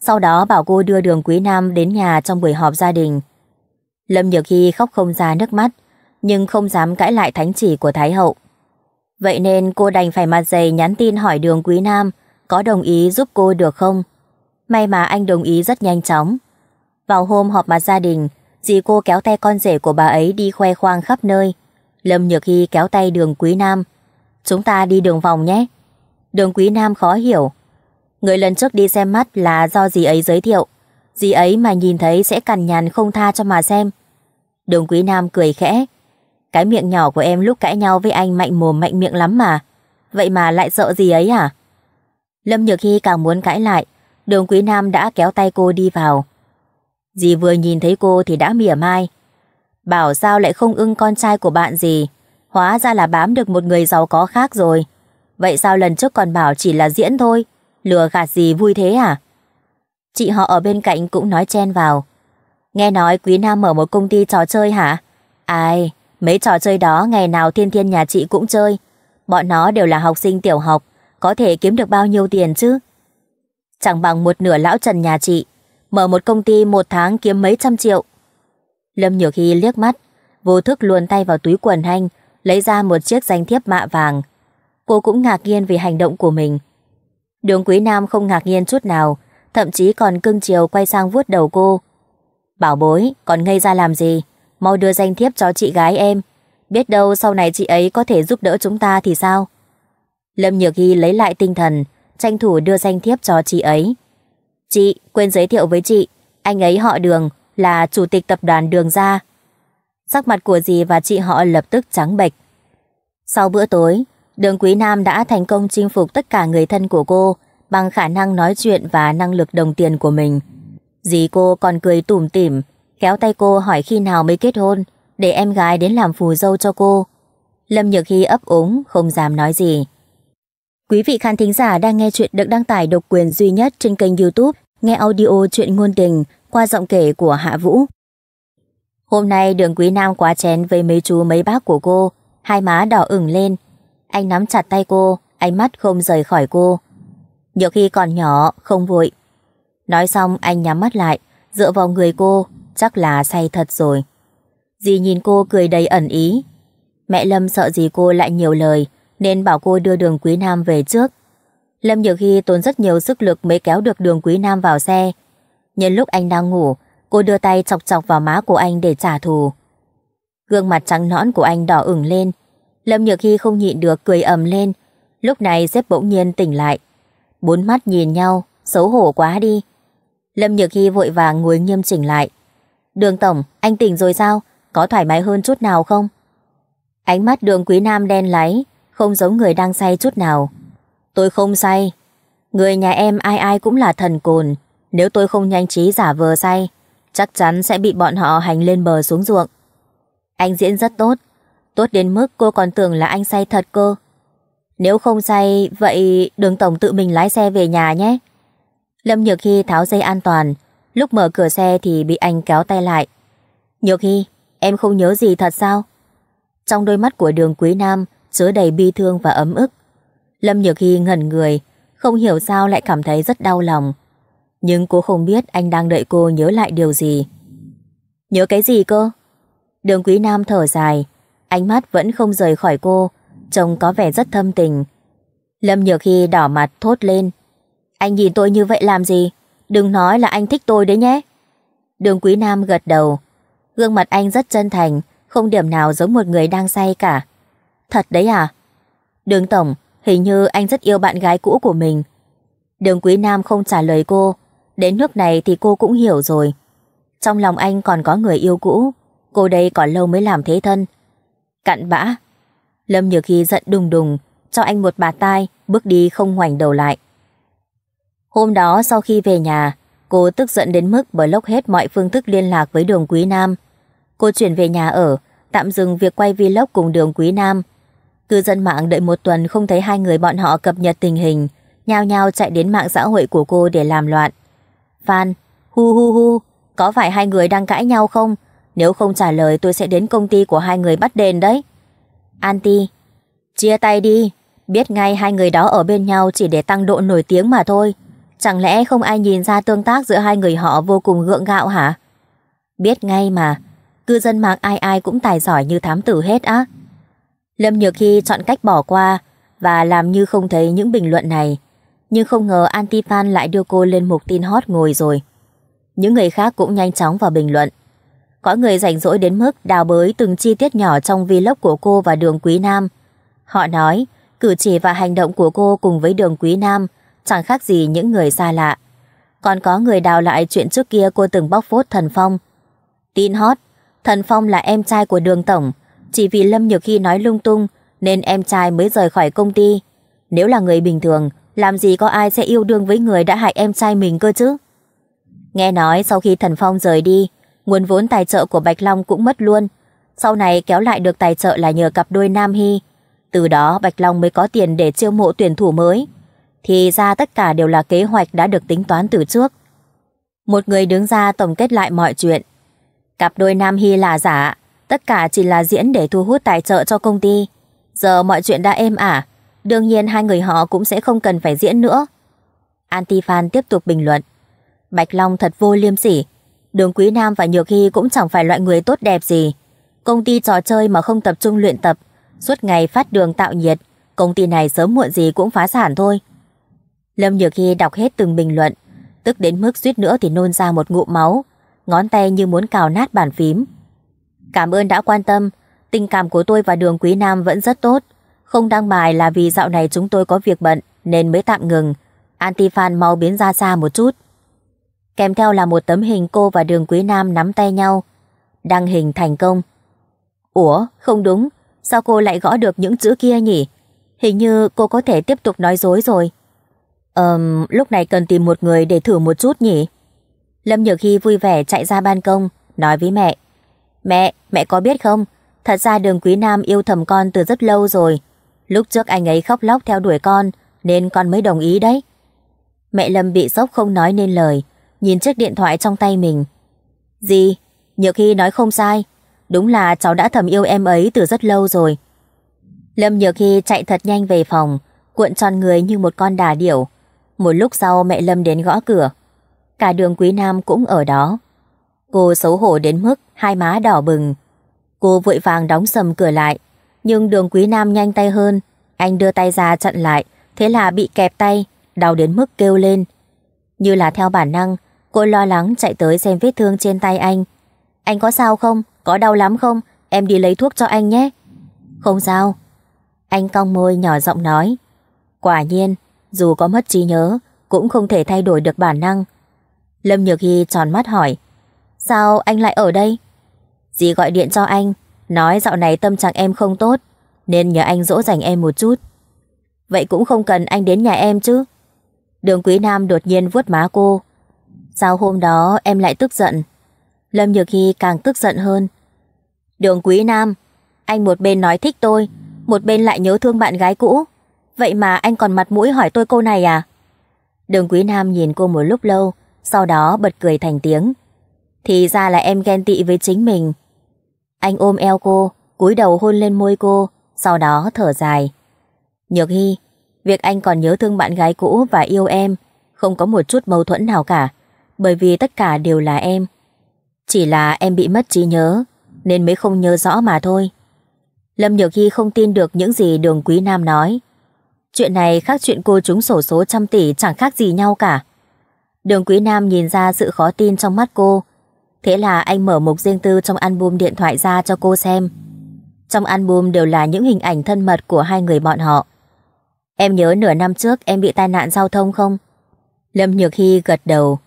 Sau đó bảo cô đưa đường Quý Nam đến nhà trong buổi họp gia đình. Lâm Nhược Hy khóc không ra nước mắt, nhưng không dám cãi lại thánh chỉ của Thái Hậu. Vậy nên cô đành phải mặt dày nhắn tin hỏi đường Quý Nam có đồng ý giúp cô được không? May mà anh đồng ý rất nhanh chóng. Vào hôm họp mặt gia đình, dì cô kéo tay con rể của bà ấy đi khoe khoang khắp nơi. Lâm Nhược Hy kéo tay đường Quý Nam. Chúng ta đi đường vòng nhé. Đường Quý Nam khó hiểu. Người lần trước đi xem mắt là do dì ấy giới thiệu. Dì ấy mà nhìn thấy sẽ cằn nhằn không tha cho mà xem. Đường Quý Nam cười khẽ. Cái miệng nhỏ của em lúc cãi nhau với anh mạnh mồm mạnh miệng lắm mà. Vậy mà lại sợ gì ấy à? Lâm Nhược Hy càng muốn cãi lại. Đường Quý Nam đã kéo tay cô đi vào. Dì vừa nhìn thấy cô thì đã mỉa mai. Bảo sao lại không ưng con trai của bạn gì. Hóa ra là bám được một người giàu có khác rồi. Vậy sao lần trước còn bảo chỉ là diễn thôi? Lừa gạt gì vui thế à? Chị họ ở bên cạnh cũng nói chen vào. Nghe nói Quý Nam mở một công ty trò chơi hả? Ai, mấy trò chơi đó ngày nào thiên thiên nhà chị cũng chơi. Bọn nó đều là học sinh tiểu học, có thể kiếm được bao nhiêu tiền chứ? Chẳng bằng một nửa lão trần nhà chị, mở một công ty một tháng kiếm mấy trăm triệu. Lâm Nhược khi liếc mắt, vô thức luồn tay vào túi quần hanh, lấy ra một chiếc danh thiếp mạ vàng, cô cũng ngạc nhiên vì hành động của mình. Đường Quý Nam không ngạc nhiên chút nào, thậm chí còn cưng chiều quay sang vuốt đầu cô. Bảo bối, còn ngây ra làm gì? Mau đưa danh thiếp cho chị gái em. Biết đâu sau này chị ấy có thể giúp đỡ chúng ta thì sao? Lâm Nhược Hy lấy lại tinh thần, tranh thủ đưa danh thiếp cho chị ấy. Chị, quên giới thiệu với chị, anh ấy họ Đường, là chủ tịch tập đoàn Đường Gia. Sắc mặt của dì và chị họ lập tức trắng bệch. Sau bữa tối, Đường Quý Nam đã thành công chinh phục tất cả người thân của cô bằng khả năng nói chuyện và năng lực đồng tiền của mình. Dì cô còn cười tủm tỉm, kéo tay cô hỏi khi nào mới kết hôn, để em gái đến làm phù dâu cho cô. Lâm Nhược Hy ấp úng, không dám nói gì. Quý vị khán thính giả đang nghe chuyện được đăng tải độc quyền duy nhất trên kênh youtube Nghe Audio Chuyện Ngôn Tình qua giọng kể của Hạ Vũ. Hôm nay đường Quý Nam quá chén với mấy chú mấy bác của cô, hai má đỏ ửng lên, anh nắm chặt tay cô, ánh mắt không rời khỏi cô. Nhiều khi còn nhỏ, không vội. Nói xong anh nhắm mắt lại, dựa vào người cô, chắc là say thật rồi. Dì nhìn cô cười đầy ẩn ý. Mẹ Lâm sợ dì cô lại nhiều lời, nên bảo cô đưa đường Quý Nam về trước. Lâm nhiều khi tốn rất nhiều sức lực mới kéo được đường Quý Nam vào xe. Nhân lúc anh đang ngủ, cô đưa tay chọc chọc vào má của anh để trả thù. Gương mặt trắng nõn của anh đỏ ửng lên, Lâm Nhược Hy không nhịn được cười ầm lên. Lúc này xếp bỗng nhiên tỉnh lại. Bốn mắt nhìn nhau, xấu hổ quá đi. Lâm Nhược Hy vội vàng ngồi nghiêm chỉnh lại. Đường Tổng, anh tỉnh rồi sao? Có thoải mái hơn chút nào không? Ánh mắt đường Quý Nam đen láy, không giống người đang say chút nào. Tôi không say. Người nhà em ai ai cũng là thần cồn. Nếu tôi không nhanh trí giả vờ say, chắc chắn sẽ bị bọn họ hành lên bờ xuống ruộng. Anh diễn rất tốt, Tốt đến mức cô còn tưởng là anh say thật cơ. Nếu không say, vậy đường tổng tự mình lái xe về nhà nhé. Lâm Nhược Hy tháo dây an toàn, lúc mở cửa xe thì bị anh kéo tay lại. Nhược Hy, em không nhớ gì thật sao? Trong đôi mắt của đường Quý Nam chứa đầy bi thương và ấm ức. Lâm Nhược Hy ngẩn người, không hiểu sao lại cảm thấy rất đau lòng. Nhưng cô không biết anh đang đợi cô nhớ lại điều gì. Nhớ cái gì cơ? Đường Quý Nam thở dài, Ánh mắt vẫn không rời khỏi cô, trông có vẻ rất thâm tình. Lâm Nhược khi đỏ mặt thốt lên. Anh nhìn tôi như vậy làm gì? Đừng nói là anh thích tôi đấy nhé. Đường Quý Nam gật đầu. Gương mặt anh rất chân thành, không điểm nào giống một người đang say cả. Thật đấy à? Đường Tổng, hình như anh rất yêu bạn gái cũ của mình. Đường Quý Nam không trả lời cô. Đến nước này thì cô cũng hiểu rồi. Trong lòng anh còn có người yêu cũ. Cô đây còn lâu mới làm thế thân cặn bã. Lâm Nhược Hy giận đùng đùng, cho anh một bà tai, bước đi không ngoảnh đầu lại. Hôm đó sau khi về nhà, cô tức giận đến mức block hết mọi phương thức liên lạc với đường Quý Nam. Cô chuyển về nhà ở, tạm dừng việc quay vlog cùng đường Quý Nam. Cư dân mạng đợi một tuần không thấy hai người bọn họ cập nhật tình hình, nhao nhao chạy đến mạng xã hội của cô để làm loạn. phan hu hu hu, có phải hai người đang cãi nhau không? Nếu không trả lời tôi sẽ đến công ty của hai người bắt đền đấy. Anti, chia tay đi. Biết ngay hai người đó ở bên nhau chỉ để tăng độ nổi tiếng mà thôi. Chẳng lẽ không ai nhìn ra tương tác giữa hai người họ vô cùng gượng gạo hả? Biết ngay mà, cư dân mạng ai ai cũng tài giỏi như thám tử hết á. Lâm Nhược Hy chọn cách bỏ qua và làm như không thấy những bình luận này. Nhưng không ngờ Antifan lại đưa cô lên mục tin hot ngồi rồi. Những người khác cũng nhanh chóng vào bình luận. Có người rảnh rỗi đến mức đào bới từng chi tiết nhỏ trong vlog của cô và đường Quý Nam. Họ nói, cử chỉ và hành động của cô cùng với đường Quý Nam chẳng khác gì những người xa lạ. Còn có người đào lại chuyện trước kia cô từng bóc phốt Thần Phong. Tin hot, Thần Phong là em trai của đường Tổng. Chỉ vì Lâm Nhược Hy nói lung tung nên em trai mới rời khỏi công ty. Nếu là người bình thường, làm gì có ai sẽ yêu đương với người đã hại em trai mình cơ chứ? Nghe nói sau khi Thần Phong rời đi, nguồn vốn tài trợ của Bạch Long cũng mất luôn. Sau này kéo lại được tài trợ là nhờ cặp đôi Nam Hy. Từ đó Bạch Long mới có tiền để chiêu mộ tuyển thủ mới. Thì ra tất cả đều là kế hoạch đã được tính toán từ trước. Một người đứng ra tổng kết lại mọi chuyện. Cặp đôi Nam Hy là giả, tất cả chỉ là diễn để thu hút tài trợ cho công ty. Giờ mọi chuyện đã êm ả, đương nhiên hai người họ cũng sẽ không cần phải diễn nữa. Antifan tiếp tục bình luận. Bạch Long thật vô liêm sỉ, Đường Quý Nam và Nhược Hy cũng chẳng phải loại người tốt đẹp gì. Công ty trò chơi mà không tập trung luyện tập, suốt ngày phát đường tạo nhiệt, công ty này sớm muộn gì cũng phá sản thôi. Lâm Nhược Hy đọc hết từng bình luận, tức đến mức suýt nữa thì nôn ra một ngụm máu, ngón tay như muốn cào nát bàn phím. Cảm ơn đã quan tâm, tình cảm của tôi và đường Quý Nam vẫn rất tốt. Không đăng bài là vì dạo này chúng tôi có việc bận nên mới tạm ngừng. Antifan mau biến ra xa một chút kèm theo là một tấm hình cô và đường Quý Nam nắm tay nhau. Đăng hình thành công. Ủa, không đúng, sao cô lại gõ được những chữ kia nhỉ? Hình như cô có thể tiếp tục nói dối rồi. Ờm, lúc này cần tìm một người để thử một chút nhỉ? Lâm Nhược Hy vui vẻ chạy ra ban công, nói với mẹ. Mẹ, mẹ có biết không? Thật ra đường Quý Nam yêu thầm con từ rất lâu rồi. Lúc trước anh ấy khóc lóc theo đuổi con, nên con mới đồng ý đấy. Mẹ Lâm bị sốc không nói nên lời nhìn chiếc điện thoại trong tay mình. Gì? Nhược Hy nói không sai. Đúng là cháu đã thầm yêu em ấy từ rất lâu rồi. Lâm Nhược Hy chạy thật nhanh về phòng, cuộn tròn người như một con đà điểu. Một lúc sau mẹ Lâm đến gõ cửa. Cả đường Quý Nam cũng ở đó. Cô xấu hổ đến mức hai má đỏ bừng. Cô vội vàng đóng sầm cửa lại. Nhưng đường Quý Nam nhanh tay hơn. Anh đưa tay ra chặn lại. Thế là bị kẹp tay, đau đến mức kêu lên. Như là theo bản năng, Cô lo lắng chạy tới xem vết thương trên tay anh. Anh có sao không? Có đau lắm không? Em đi lấy thuốc cho anh nhé. Không sao. Anh cong môi nhỏ giọng nói. Quả nhiên, dù có mất trí nhớ, cũng không thể thay đổi được bản năng. Lâm Nhược Hy tròn mắt hỏi. Sao anh lại ở đây? Dì gọi điện cho anh, nói dạo này tâm trạng em không tốt, nên nhờ anh dỗ dành em một chút. Vậy cũng không cần anh đến nhà em chứ. Đường Quý Nam đột nhiên vuốt má cô, Sao hôm đó em lại tức giận? Lâm Nhược Hy càng tức giận hơn. Đường Quý Nam, anh một bên nói thích tôi, một bên lại nhớ thương bạn gái cũ. Vậy mà anh còn mặt mũi hỏi tôi câu này à? Đường Quý Nam nhìn cô một lúc lâu, sau đó bật cười thành tiếng. Thì ra là em ghen tị với chính mình. Anh ôm eo cô, cúi đầu hôn lên môi cô, sau đó thở dài. Nhược Hy, việc anh còn nhớ thương bạn gái cũ và yêu em, không có một chút mâu thuẫn nào cả bởi vì tất cả đều là em. Chỉ là em bị mất trí nhớ, nên mới không nhớ rõ mà thôi. Lâm Nhược Hy không tin được những gì đường Quý Nam nói. Chuyện này khác chuyện cô trúng sổ số trăm tỷ chẳng khác gì nhau cả. Đường Quý Nam nhìn ra sự khó tin trong mắt cô. Thế là anh mở mục riêng tư trong album điện thoại ra cho cô xem. Trong album đều là những hình ảnh thân mật của hai người bọn họ. Em nhớ nửa năm trước em bị tai nạn giao thông không? Lâm Nhược Hy gật đầu.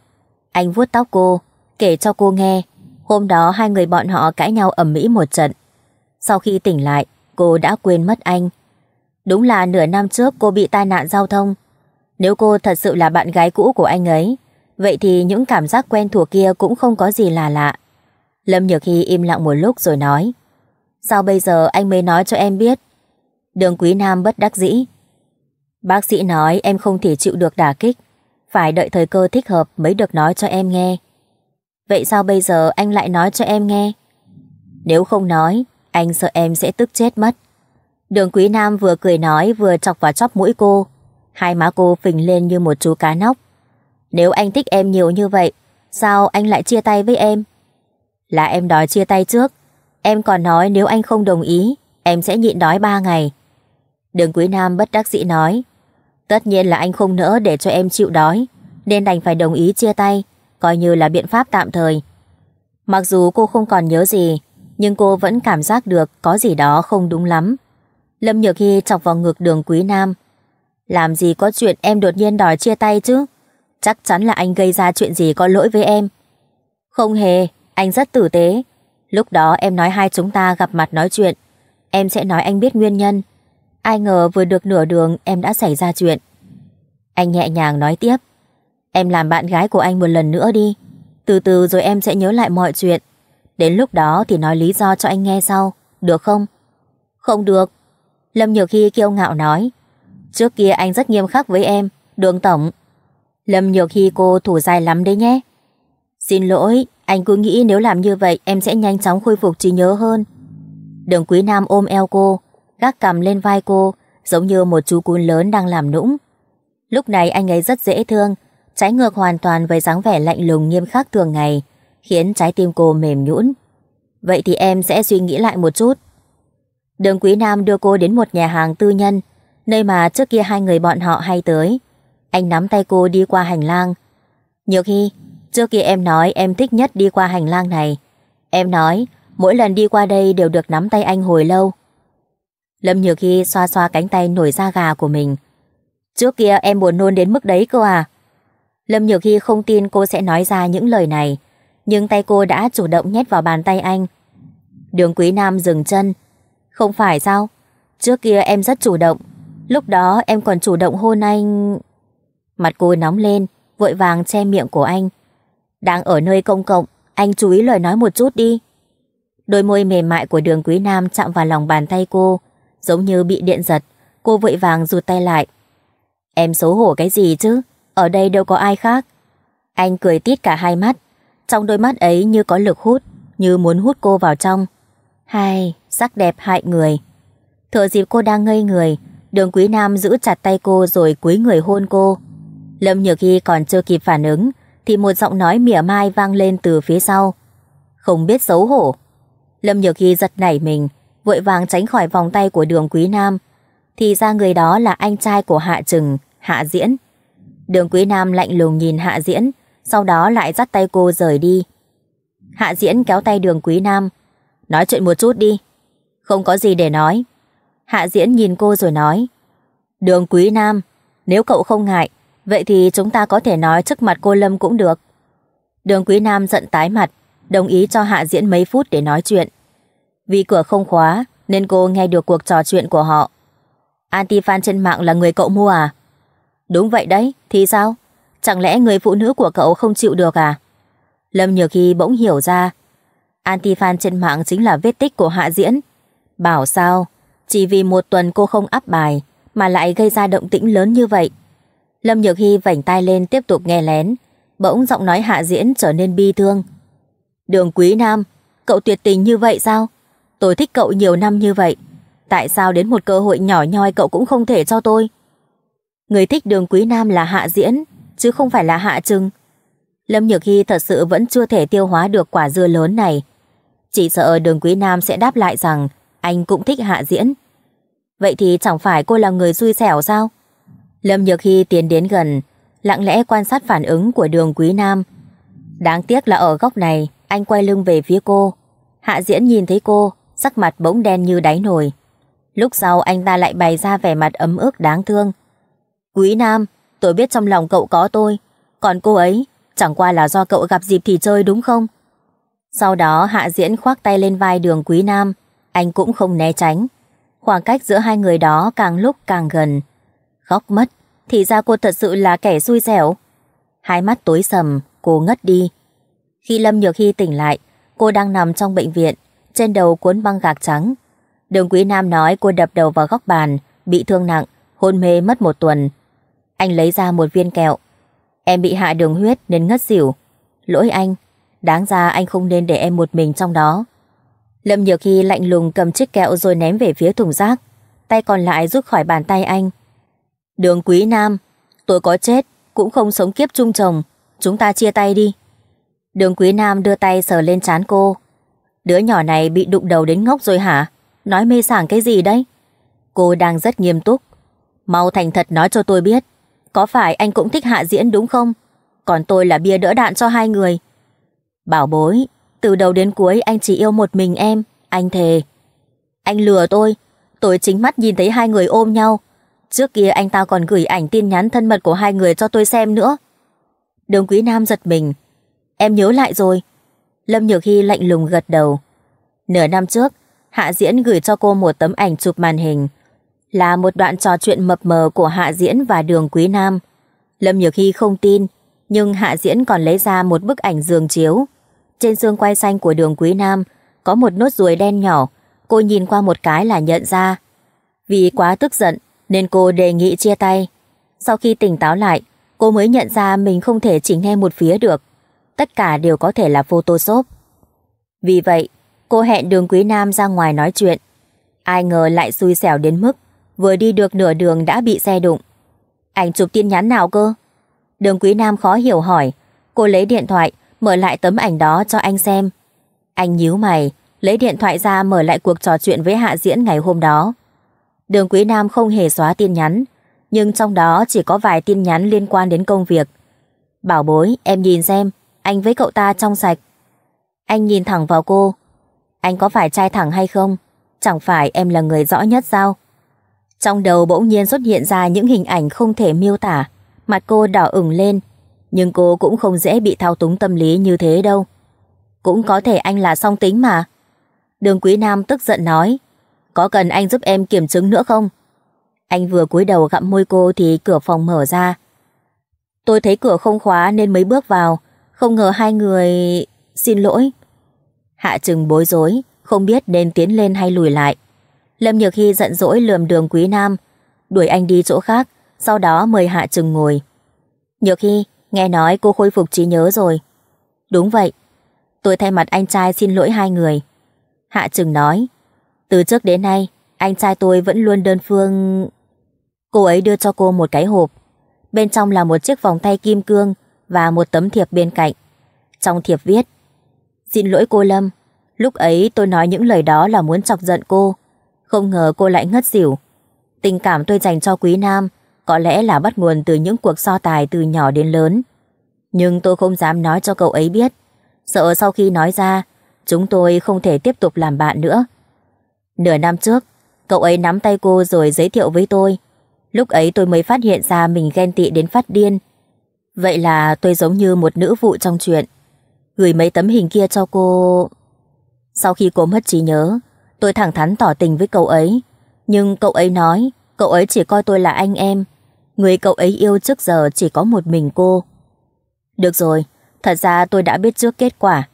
Anh vuốt tóc cô, kể cho cô nghe, hôm đó hai người bọn họ cãi nhau ầm ĩ một trận. Sau khi tỉnh lại, cô đã quên mất anh. Đúng là nửa năm trước cô bị tai nạn giao thông. Nếu cô thật sự là bạn gái cũ của anh ấy, vậy thì những cảm giác quen thuộc kia cũng không có gì là lạ. Lâm Nhược Hy im lặng một lúc rồi nói, sao bây giờ anh mới nói cho em biết? Đường Quý Nam bất đắc dĩ. Bác sĩ nói em không thể chịu được đả kích, phải đợi thời cơ thích hợp mới được nói cho em nghe. Vậy sao bây giờ anh lại nói cho em nghe? Nếu không nói, anh sợ em sẽ tức chết mất. Đường Quý Nam vừa cười nói vừa chọc vào chóp mũi cô. Hai má cô phình lên như một chú cá nóc. Nếu anh thích em nhiều như vậy, sao anh lại chia tay với em? Là em đòi chia tay trước. Em còn nói nếu anh không đồng ý, em sẽ nhịn đói ba ngày. Đường Quý Nam bất đắc dĩ nói. Tất nhiên là anh không nỡ để cho em chịu đói, nên đành phải đồng ý chia tay, coi như là biện pháp tạm thời. Mặc dù cô không còn nhớ gì, nhưng cô vẫn cảm giác được có gì đó không đúng lắm. Lâm Nhược Hy chọc vào ngực đường Quý Nam. Làm gì có chuyện em đột nhiên đòi chia tay chứ? Chắc chắn là anh gây ra chuyện gì có lỗi với em. Không hề, anh rất tử tế. Lúc đó em nói hai chúng ta gặp mặt nói chuyện. Em sẽ nói anh biết nguyên nhân. Ai ngờ vừa được nửa đường em đã xảy ra chuyện. Anh nhẹ nhàng nói tiếp. Em làm bạn gái của anh một lần nữa đi. Từ từ rồi em sẽ nhớ lại mọi chuyện. Đến lúc đó thì nói lý do cho anh nghe sau, được không? Không được. Lâm Nhược Hy kiêu ngạo nói. Trước kia anh rất nghiêm khắc với em, đường tổng. Lâm Nhược Hy cô thủ dài lắm đấy nhé. Xin lỗi, anh cứ nghĩ nếu làm như vậy em sẽ nhanh chóng khôi phục trí nhớ hơn. Đường Quý Nam ôm eo cô, gác cầm lên vai cô, giống như một chú cún lớn đang làm nũng. Lúc này anh ấy rất dễ thương, trái ngược hoàn toàn với dáng vẻ lạnh lùng nghiêm khắc thường ngày, khiến trái tim cô mềm nhũn. Vậy thì em sẽ suy nghĩ lại một chút. Đường Quý Nam đưa cô đến một nhà hàng tư nhân, nơi mà trước kia hai người bọn họ hay tới. Anh nắm tay cô đi qua hành lang. Nhược Hy, trước kia em nói em thích nhất đi qua hành lang này. Em nói, mỗi lần đi qua đây đều được nắm tay anh hồi lâu. Lâm Nhược Hy xoa xoa cánh tay nổi da gà của mình. Trước kia em buồn nôn đến mức đấy cơ à? Lâm Nhược Hy không tin cô sẽ nói ra những lời này, nhưng tay cô đã chủ động nhét vào bàn tay anh. Đường Quý Nam dừng chân. Không phải sao? Trước kia em rất chủ động, lúc đó em còn chủ động hôn anh... Mặt cô nóng lên, vội vàng che miệng của anh. Đang ở nơi công cộng, anh chú ý lời nói một chút đi. Đôi môi mềm mại của đường Quý Nam chạm vào lòng bàn tay cô, giống như bị điện giật. Cô vội vàng rụt tay lại. Em xấu hổ cái gì chứ? Ở đây đâu có ai khác. Anh cười tít cả hai mắt. Trong đôi mắt ấy như có lực hút, như muốn hút cô vào trong. hay, sắc đẹp hại người. Thợ dịp cô đang ngây người, đường quý nam giữ chặt tay cô rồi cúi người hôn cô. Lâm Nhược Hy còn chưa kịp phản ứng, thì một giọng nói mỉa mai vang lên từ phía sau. Không biết xấu hổ. Lâm Nhược Hy giật nảy mình, vội vàng tránh khỏi vòng tay của đường Quý Nam. Thì ra người đó là anh trai của Hạ Trừng, Hạ Diễn. Đường Quý Nam lạnh lùng nhìn Hạ Diễn, sau đó lại dắt tay cô rời đi. Hạ Diễn kéo tay đường Quý Nam. Nói chuyện một chút đi. Không có gì để nói. Hạ Diễn nhìn cô rồi nói. Đường Quý Nam, nếu cậu không ngại, vậy thì chúng ta có thể nói trước mặt cô Lâm cũng được. Đường Quý Nam giận tái mặt, đồng ý cho Hạ Diễn mấy phút để nói chuyện. Vì cửa không khóa nên cô nghe được cuộc trò chuyện của họ. Antifan trên mạng là người cậu mua à? Đúng vậy đấy, thì sao? Chẳng lẽ người phụ nữ của cậu không chịu được à? Lâm Nhược Hy bỗng hiểu ra. Antifan trên mạng chính là vết tích của Hạ Diễn. Bảo sao, chỉ vì một tuần cô không áp bài mà lại gây ra động tĩnh lớn như vậy. Lâm Nhược Hy vảnh tay lên tiếp tục nghe lén, bỗng giọng nói Hạ Diễn trở nên bi thương. Đường Quý Nam, cậu tuyệt tình như vậy sao? Tôi thích cậu nhiều năm như vậy. Tại sao đến một cơ hội nhỏ nhoi cậu cũng không thể cho tôi? Người thích đường quý nam là hạ diễn, chứ không phải là hạ trừng. Lâm Nhược Hy thật sự vẫn chưa thể tiêu hóa được quả dưa lớn này. Chỉ sợ đường quý nam sẽ đáp lại rằng anh cũng thích hạ diễn. Vậy thì chẳng phải cô là người xui xẻo sao? Lâm Nhược Hy tiến đến gần, lặng lẽ quan sát phản ứng của đường quý nam. Đáng tiếc là ở góc này, anh quay lưng về phía cô. Hạ diễn nhìn thấy cô, sắc mặt bỗng đen như đáy nồi. Lúc sau anh ta lại bày ra vẻ mặt ấm ức đáng thương. Quý Nam, tôi biết trong lòng cậu có tôi, còn cô ấy chẳng qua là do cậu gặp dịp thì chơi đúng không? Sau đó Hạ Diễn khoác tay lên vai đường Quý Nam, anh cũng không né tránh. Khoảng cách giữa hai người đó càng lúc càng gần. khóc mất, thì ra cô thật sự là kẻ xui xẻo. Hai mắt tối sầm, cô ngất đi. Khi Lâm Nhược Hy tỉnh lại, cô đang nằm trong bệnh viện, trên đầu cuốn băng gạc trắng. Đường Quý Nam nói cô đập đầu vào góc bàn, bị thương nặng, hôn mê mất một tuần. Anh lấy ra một viên kẹo. Em bị hạ đường huyết nên ngất xỉu. Lỗi anh, đáng ra anh không nên để em một mình trong đó. Lâm nhiều khi lạnh lùng cầm chiếc kẹo rồi ném về phía thùng rác, tay còn lại rút khỏi bàn tay anh. Đường Quý Nam, tôi có chết cũng không sống kiếp chung chồng, chúng ta chia tay đi. Đường Quý Nam đưa tay sờ lên trán cô, Đứa nhỏ này bị đụng đầu đến ngốc rồi hả? Nói mê sảng cái gì đấy? Cô đang rất nghiêm túc. Mau thành thật nói cho tôi biết. Có phải anh cũng thích hạ diễn đúng không? Còn tôi là bia đỡ đạn cho hai người. Bảo bối, từ đầu đến cuối anh chỉ yêu một mình em, anh thề. Anh lừa tôi, tôi chính mắt nhìn thấy hai người ôm nhau. Trước kia anh ta còn gửi ảnh tin nhắn thân mật của hai người cho tôi xem nữa. Đường Quý Nam giật mình. Em nhớ lại rồi, Lâm Nhược Hy lạnh lùng gật đầu. Nửa năm trước, Hạ Diễn gửi cho cô một tấm ảnh chụp màn hình. Là một đoạn trò chuyện mập mờ của Hạ Diễn và Đường Quý Nam. Lâm Nhược Hy không tin, nhưng Hạ Diễn còn lấy ra một bức ảnh giường chiếu. Trên xương quay xanh của Đường Quý Nam có một nốt ruồi đen nhỏ, cô nhìn qua một cái là nhận ra. Vì quá tức giận nên cô đề nghị chia tay. Sau khi tỉnh táo lại, cô mới nhận ra mình không thể chỉ nghe một phía được tất cả đều có thể là Photoshop. Vì vậy, cô hẹn đường Quý Nam ra ngoài nói chuyện. Ai ngờ lại xui xẻo đến mức vừa đi được nửa đường đã bị xe đụng. ảnh chụp tin nhắn nào cơ? Đường Quý Nam khó hiểu hỏi. Cô lấy điện thoại, mở lại tấm ảnh đó cho anh xem. Anh nhíu mày, lấy điện thoại ra mở lại cuộc trò chuyện với Hạ Diễn ngày hôm đó. Đường Quý Nam không hề xóa tin nhắn, nhưng trong đó chỉ có vài tin nhắn liên quan đến công việc. Bảo bối, em nhìn xem, anh với cậu ta trong sạch. Anh nhìn thẳng vào cô. Anh có phải trai thẳng hay không? Chẳng phải em là người rõ nhất sao? Trong đầu bỗng nhiên xuất hiện ra những hình ảnh không thể miêu tả. Mặt cô đỏ ửng lên. Nhưng cô cũng không dễ bị thao túng tâm lý như thế đâu. Cũng có thể anh là song tính mà. Đường Quý Nam tức giận nói. Có cần anh giúp em kiểm chứng nữa không? Anh vừa cúi đầu gặm môi cô thì cửa phòng mở ra. Tôi thấy cửa không khóa nên mới bước vào. Không ngờ hai người... Xin lỗi. Hạ trừng bối rối, không biết nên tiến lên hay lùi lại. Lâm Nhược Hy giận dỗi lườm đường Quý Nam, đuổi anh đi chỗ khác, sau đó mời Hạ Trừng ngồi. Nhược Hy, nghe nói cô khôi phục trí nhớ rồi. Đúng vậy, tôi thay mặt anh trai xin lỗi hai người. Hạ Trừng nói, từ trước đến nay, anh trai tôi vẫn luôn đơn phương... Cô ấy đưa cho cô một cái hộp. Bên trong là một chiếc vòng tay kim cương và một tấm thiệp bên cạnh. Trong thiệp viết, Xin lỗi cô Lâm, lúc ấy tôi nói những lời đó là muốn chọc giận cô, không ngờ cô lại ngất xỉu. Tình cảm tôi dành cho Quý Nam có lẽ là bắt nguồn từ những cuộc so tài từ nhỏ đến lớn. Nhưng tôi không dám nói cho cậu ấy biết, sợ sau khi nói ra, chúng tôi không thể tiếp tục làm bạn nữa. Nửa năm trước, cậu ấy nắm tay cô rồi giới thiệu với tôi. Lúc ấy tôi mới phát hiện ra mình ghen tị đến phát điên, Vậy là tôi giống như một nữ vụ trong chuyện. Gửi mấy tấm hình kia cho cô... Sau khi cô mất trí nhớ, tôi thẳng thắn tỏ tình với cậu ấy. Nhưng cậu ấy nói, cậu ấy chỉ coi tôi là anh em. Người cậu ấy yêu trước giờ chỉ có một mình cô. Được rồi, thật ra tôi đã biết trước kết quả.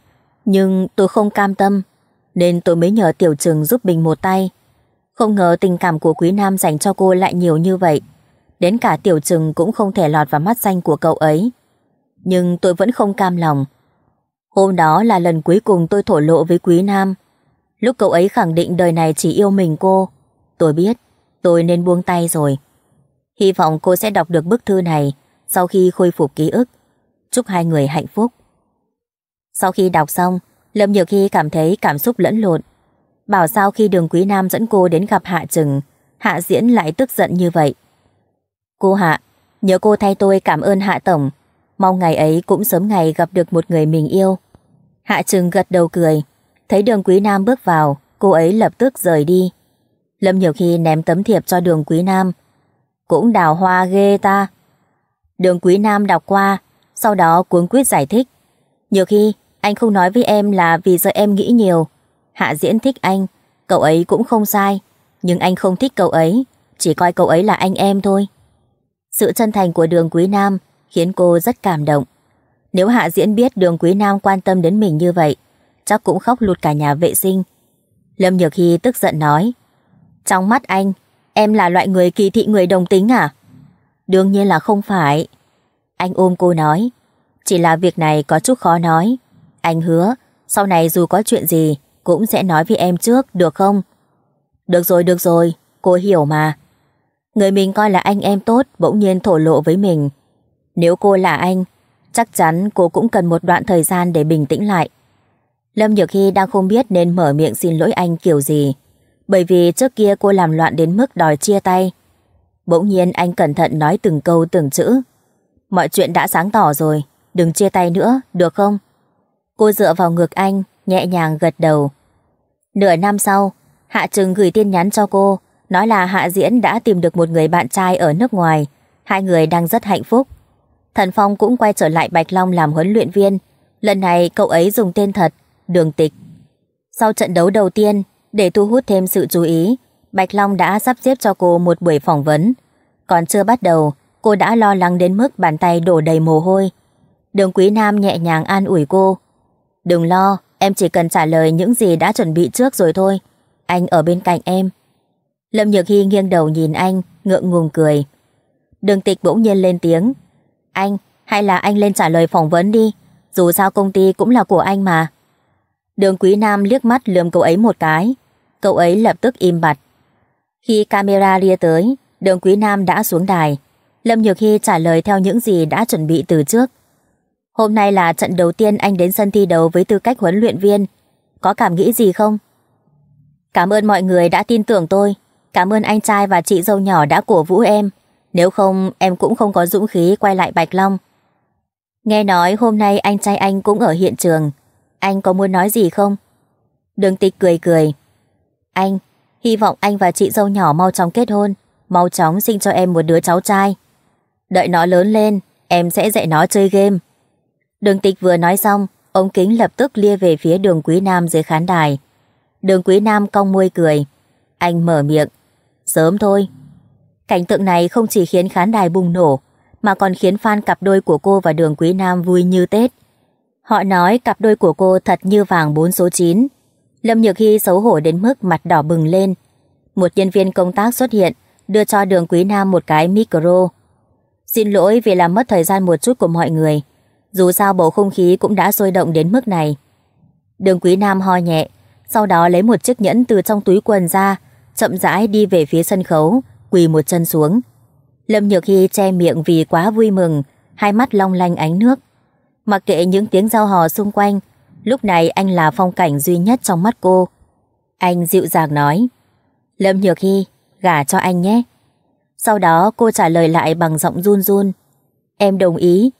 Nhưng tôi không cam tâm, nên tôi mới nhờ tiểu trường giúp mình một tay. Không ngờ tình cảm của Quý Nam dành cho cô lại nhiều như vậy đến cả tiểu trừng cũng không thể lọt vào mắt xanh của cậu ấy. Nhưng tôi vẫn không cam lòng. Hôm đó là lần cuối cùng tôi thổ lộ với Quý Nam. Lúc cậu ấy khẳng định đời này chỉ yêu mình cô, tôi biết, tôi nên buông tay rồi. Hy vọng cô sẽ đọc được bức thư này sau khi khôi phục ký ức. Chúc hai người hạnh phúc. Sau khi đọc xong, Lâm Nhược Hy cảm thấy cảm xúc lẫn lộn. Bảo sao khi đường Quý Nam dẫn cô đến gặp Hạ Trừng, Hạ Diễn lại tức giận như vậy. Cô Hạ, nhớ cô thay tôi cảm ơn Hạ Tổng. Mong ngày ấy cũng sớm ngày gặp được một người mình yêu. Hạ Trừng gật đầu cười. Thấy đường Quý Nam bước vào, cô ấy lập tức rời đi. Lâm nhiều khi ném tấm thiệp cho đường Quý Nam. Cũng đào hoa ghê ta. Đường Quý Nam đọc qua, sau đó cuốn quyết giải thích. Nhiều khi, anh không nói với em là vì giờ em nghĩ nhiều. Hạ diễn thích anh, cậu ấy cũng không sai. Nhưng anh không thích cậu ấy, chỉ coi cậu ấy là anh em thôi. Sự chân thành của đường Quý Nam khiến cô rất cảm động. Nếu Hạ Diễn biết đường Quý Nam quan tâm đến mình như vậy, chắc cũng khóc lụt cả nhà vệ sinh. Lâm Nhược Hy tức giận nói, Trong mắt anh, em là loại người kỳ thị người đồng tính à? Đương nhiên là không phải. Anh ôm cô nói, chỉ là việc này có chút khó nói. Anh hứa, sau này dù có chuyện gì, cũng sẽ nói với em trước, được không? Được rồi, được rồi, cô hiểu mà. Người mình coi là anh em tốt bỗng nhiên thổ lộ với mình. Nếu cô là anh, chắc chắn cô cũng cần một đoạn thời gian để bình tĩnh lại. Lâm Nhược Hy đang không biết nên mở miệng xin lỗi anh kiểu gì. Bởi vì trước kia cô làm loạn đến mức đòi chia tay. Bỗng nhiên anh cẩn thận nói từng câu từng chữ. Mọi chuyện đã sáng tỏ rồi, đừng chia tay nữa, được không? Cô dựa vào ngược anh, nhẹ nhàng gật đầu. Nửa năm sau, Hạ Trừng gửi tin nhắn cho cô, Nói là Hạ Diễn đã tìm được một người bạn trai ở nước ngoài, hai người đang rất hạnh phúc. Thần Phong cũng quay trở lại Bạch Long làm huấn luyện viên, lần này cậu ấy dùng tên thật, Đường Tịch. Sau trận đấu đầu tiên, để thu hút thêm sự chú ý, Bạch Long đã sắp xếp cho cô một buổi phỏng vấn. Còn chưa bắt đầu, cô đã lo lắng đến mức bàn tay đổ đầy mồ hôi. Đường Quý Nam nhẹ nhàng an ủi cô. Đừng lo, em chỉ cần trả lời những gì đã chuẩn bị trước rồi thôi. Anh ở bên cạnh em, Lâm Nhược Hy nghiêng đầu nhìn anh, ngượng ngùng cười. Đường tịch bỗng nhiên lên tiếng. Anh, hay là anh lên trả lời phỏng vấn đi, dù sao công ty cũng là của anh mà. Đường Quý Nam liếc mắt lườm cậu ấy một cái, cậu ấy lập tức im bặt. Khi camera ria tới, đường Quý Nam đã xuống đài. Lâm Nhược Hy trả lời theo những gì đã chuẩn bị từ trước. Hôm nay là trận đầu tiên anh đến sân thi đấu với tư cách huấn luyện viên. Có cảm nghĩ gì không? Cảm ơn mọi người đã tin tưởng tôi, Cảm ơn anh trai và chị dâu nhỏ đã cổ vũ em. Nếu không, em cũng không có dũng khí quay lại Bạch Long. Nghe nói hôm nay anh trai anh cũng ở hiện trường. Anh có muốn nói gì không? Đường tịch cười cười. Anh, hy vọng anh và chị dâu nhỏ mau chóng kết hôn. Mau chóng sinh cho em một đứa cháu trai. Đợi nó lớn lên, em sẽ dạy nó chơi game. Đường tịch vừa nói xong, ông Kính lập tức lia về phía đường Quý Nam dưới khán đài. Đường Quý Nam cong môi cười. Anh mở miệng, sớm thôi. Cảnh tượng này không chỉ khiến khán đài bùng nổ, mà còn khiến fan cặp đôi của cô và đường Quý Nam vui như Tết. Họ nói cặp đôi của cô thật như vàng 4 số 9. Lâm Nhược Hy xấu hổ đến mức mặt đỏ bừng lên. Một nhân viên công tác xuất hiện, đưa cho đường Quý Nam một cái micro. Xin lỗi vì làm mất thời gian một chút của mọi người. Dù sao bầu không khí cũng đã sôi động đến mức này. Đường Quý Nam ho nhẹ, sau đó lấy một chiếc nhẫn từ trong túi quần ra, chậm rãi đi về phía sân khấu, quỳ một chân xuống. Lâm Nhược Hy che miệng vì quá vui mừng, hai mắt long lanh ánh nước. Mặc kệ những tiếng giao hò xung quanh, lúc này anh là phong cảnh duy nhất trong mắt cô. Anh dịu dàng nói, Lâm Nhược Hy, gả cho anh nhé. Sau đó cô trả lời lại bằng giọng run run, em đồng ý.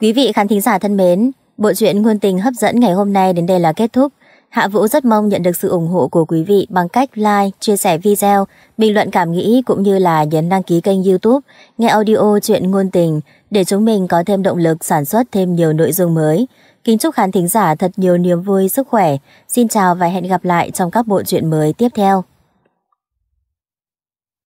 Quý vị khán thính giả thân mến, bộ truyện ngôn tình hấp dẫn ngày hôm nay đến đây là kết thúc. Hạ Vũ rất mong nhận được sự ủng hộ của quý vị bằng cách like, chia sẻ video, bình luận cảm nghĩ cũng như là nhấn đăng ký kênh youtube, nghe audio chuyện ngôn tình để chúng mình có thêm động lực sản xuất thêm nhiều nội dung mới. Kính chúc khán thính giả thật nhiều niềm vui, sức khỏe. Xin chào và hẹn gặp lại trong các bộ truyện mới tiếp theo.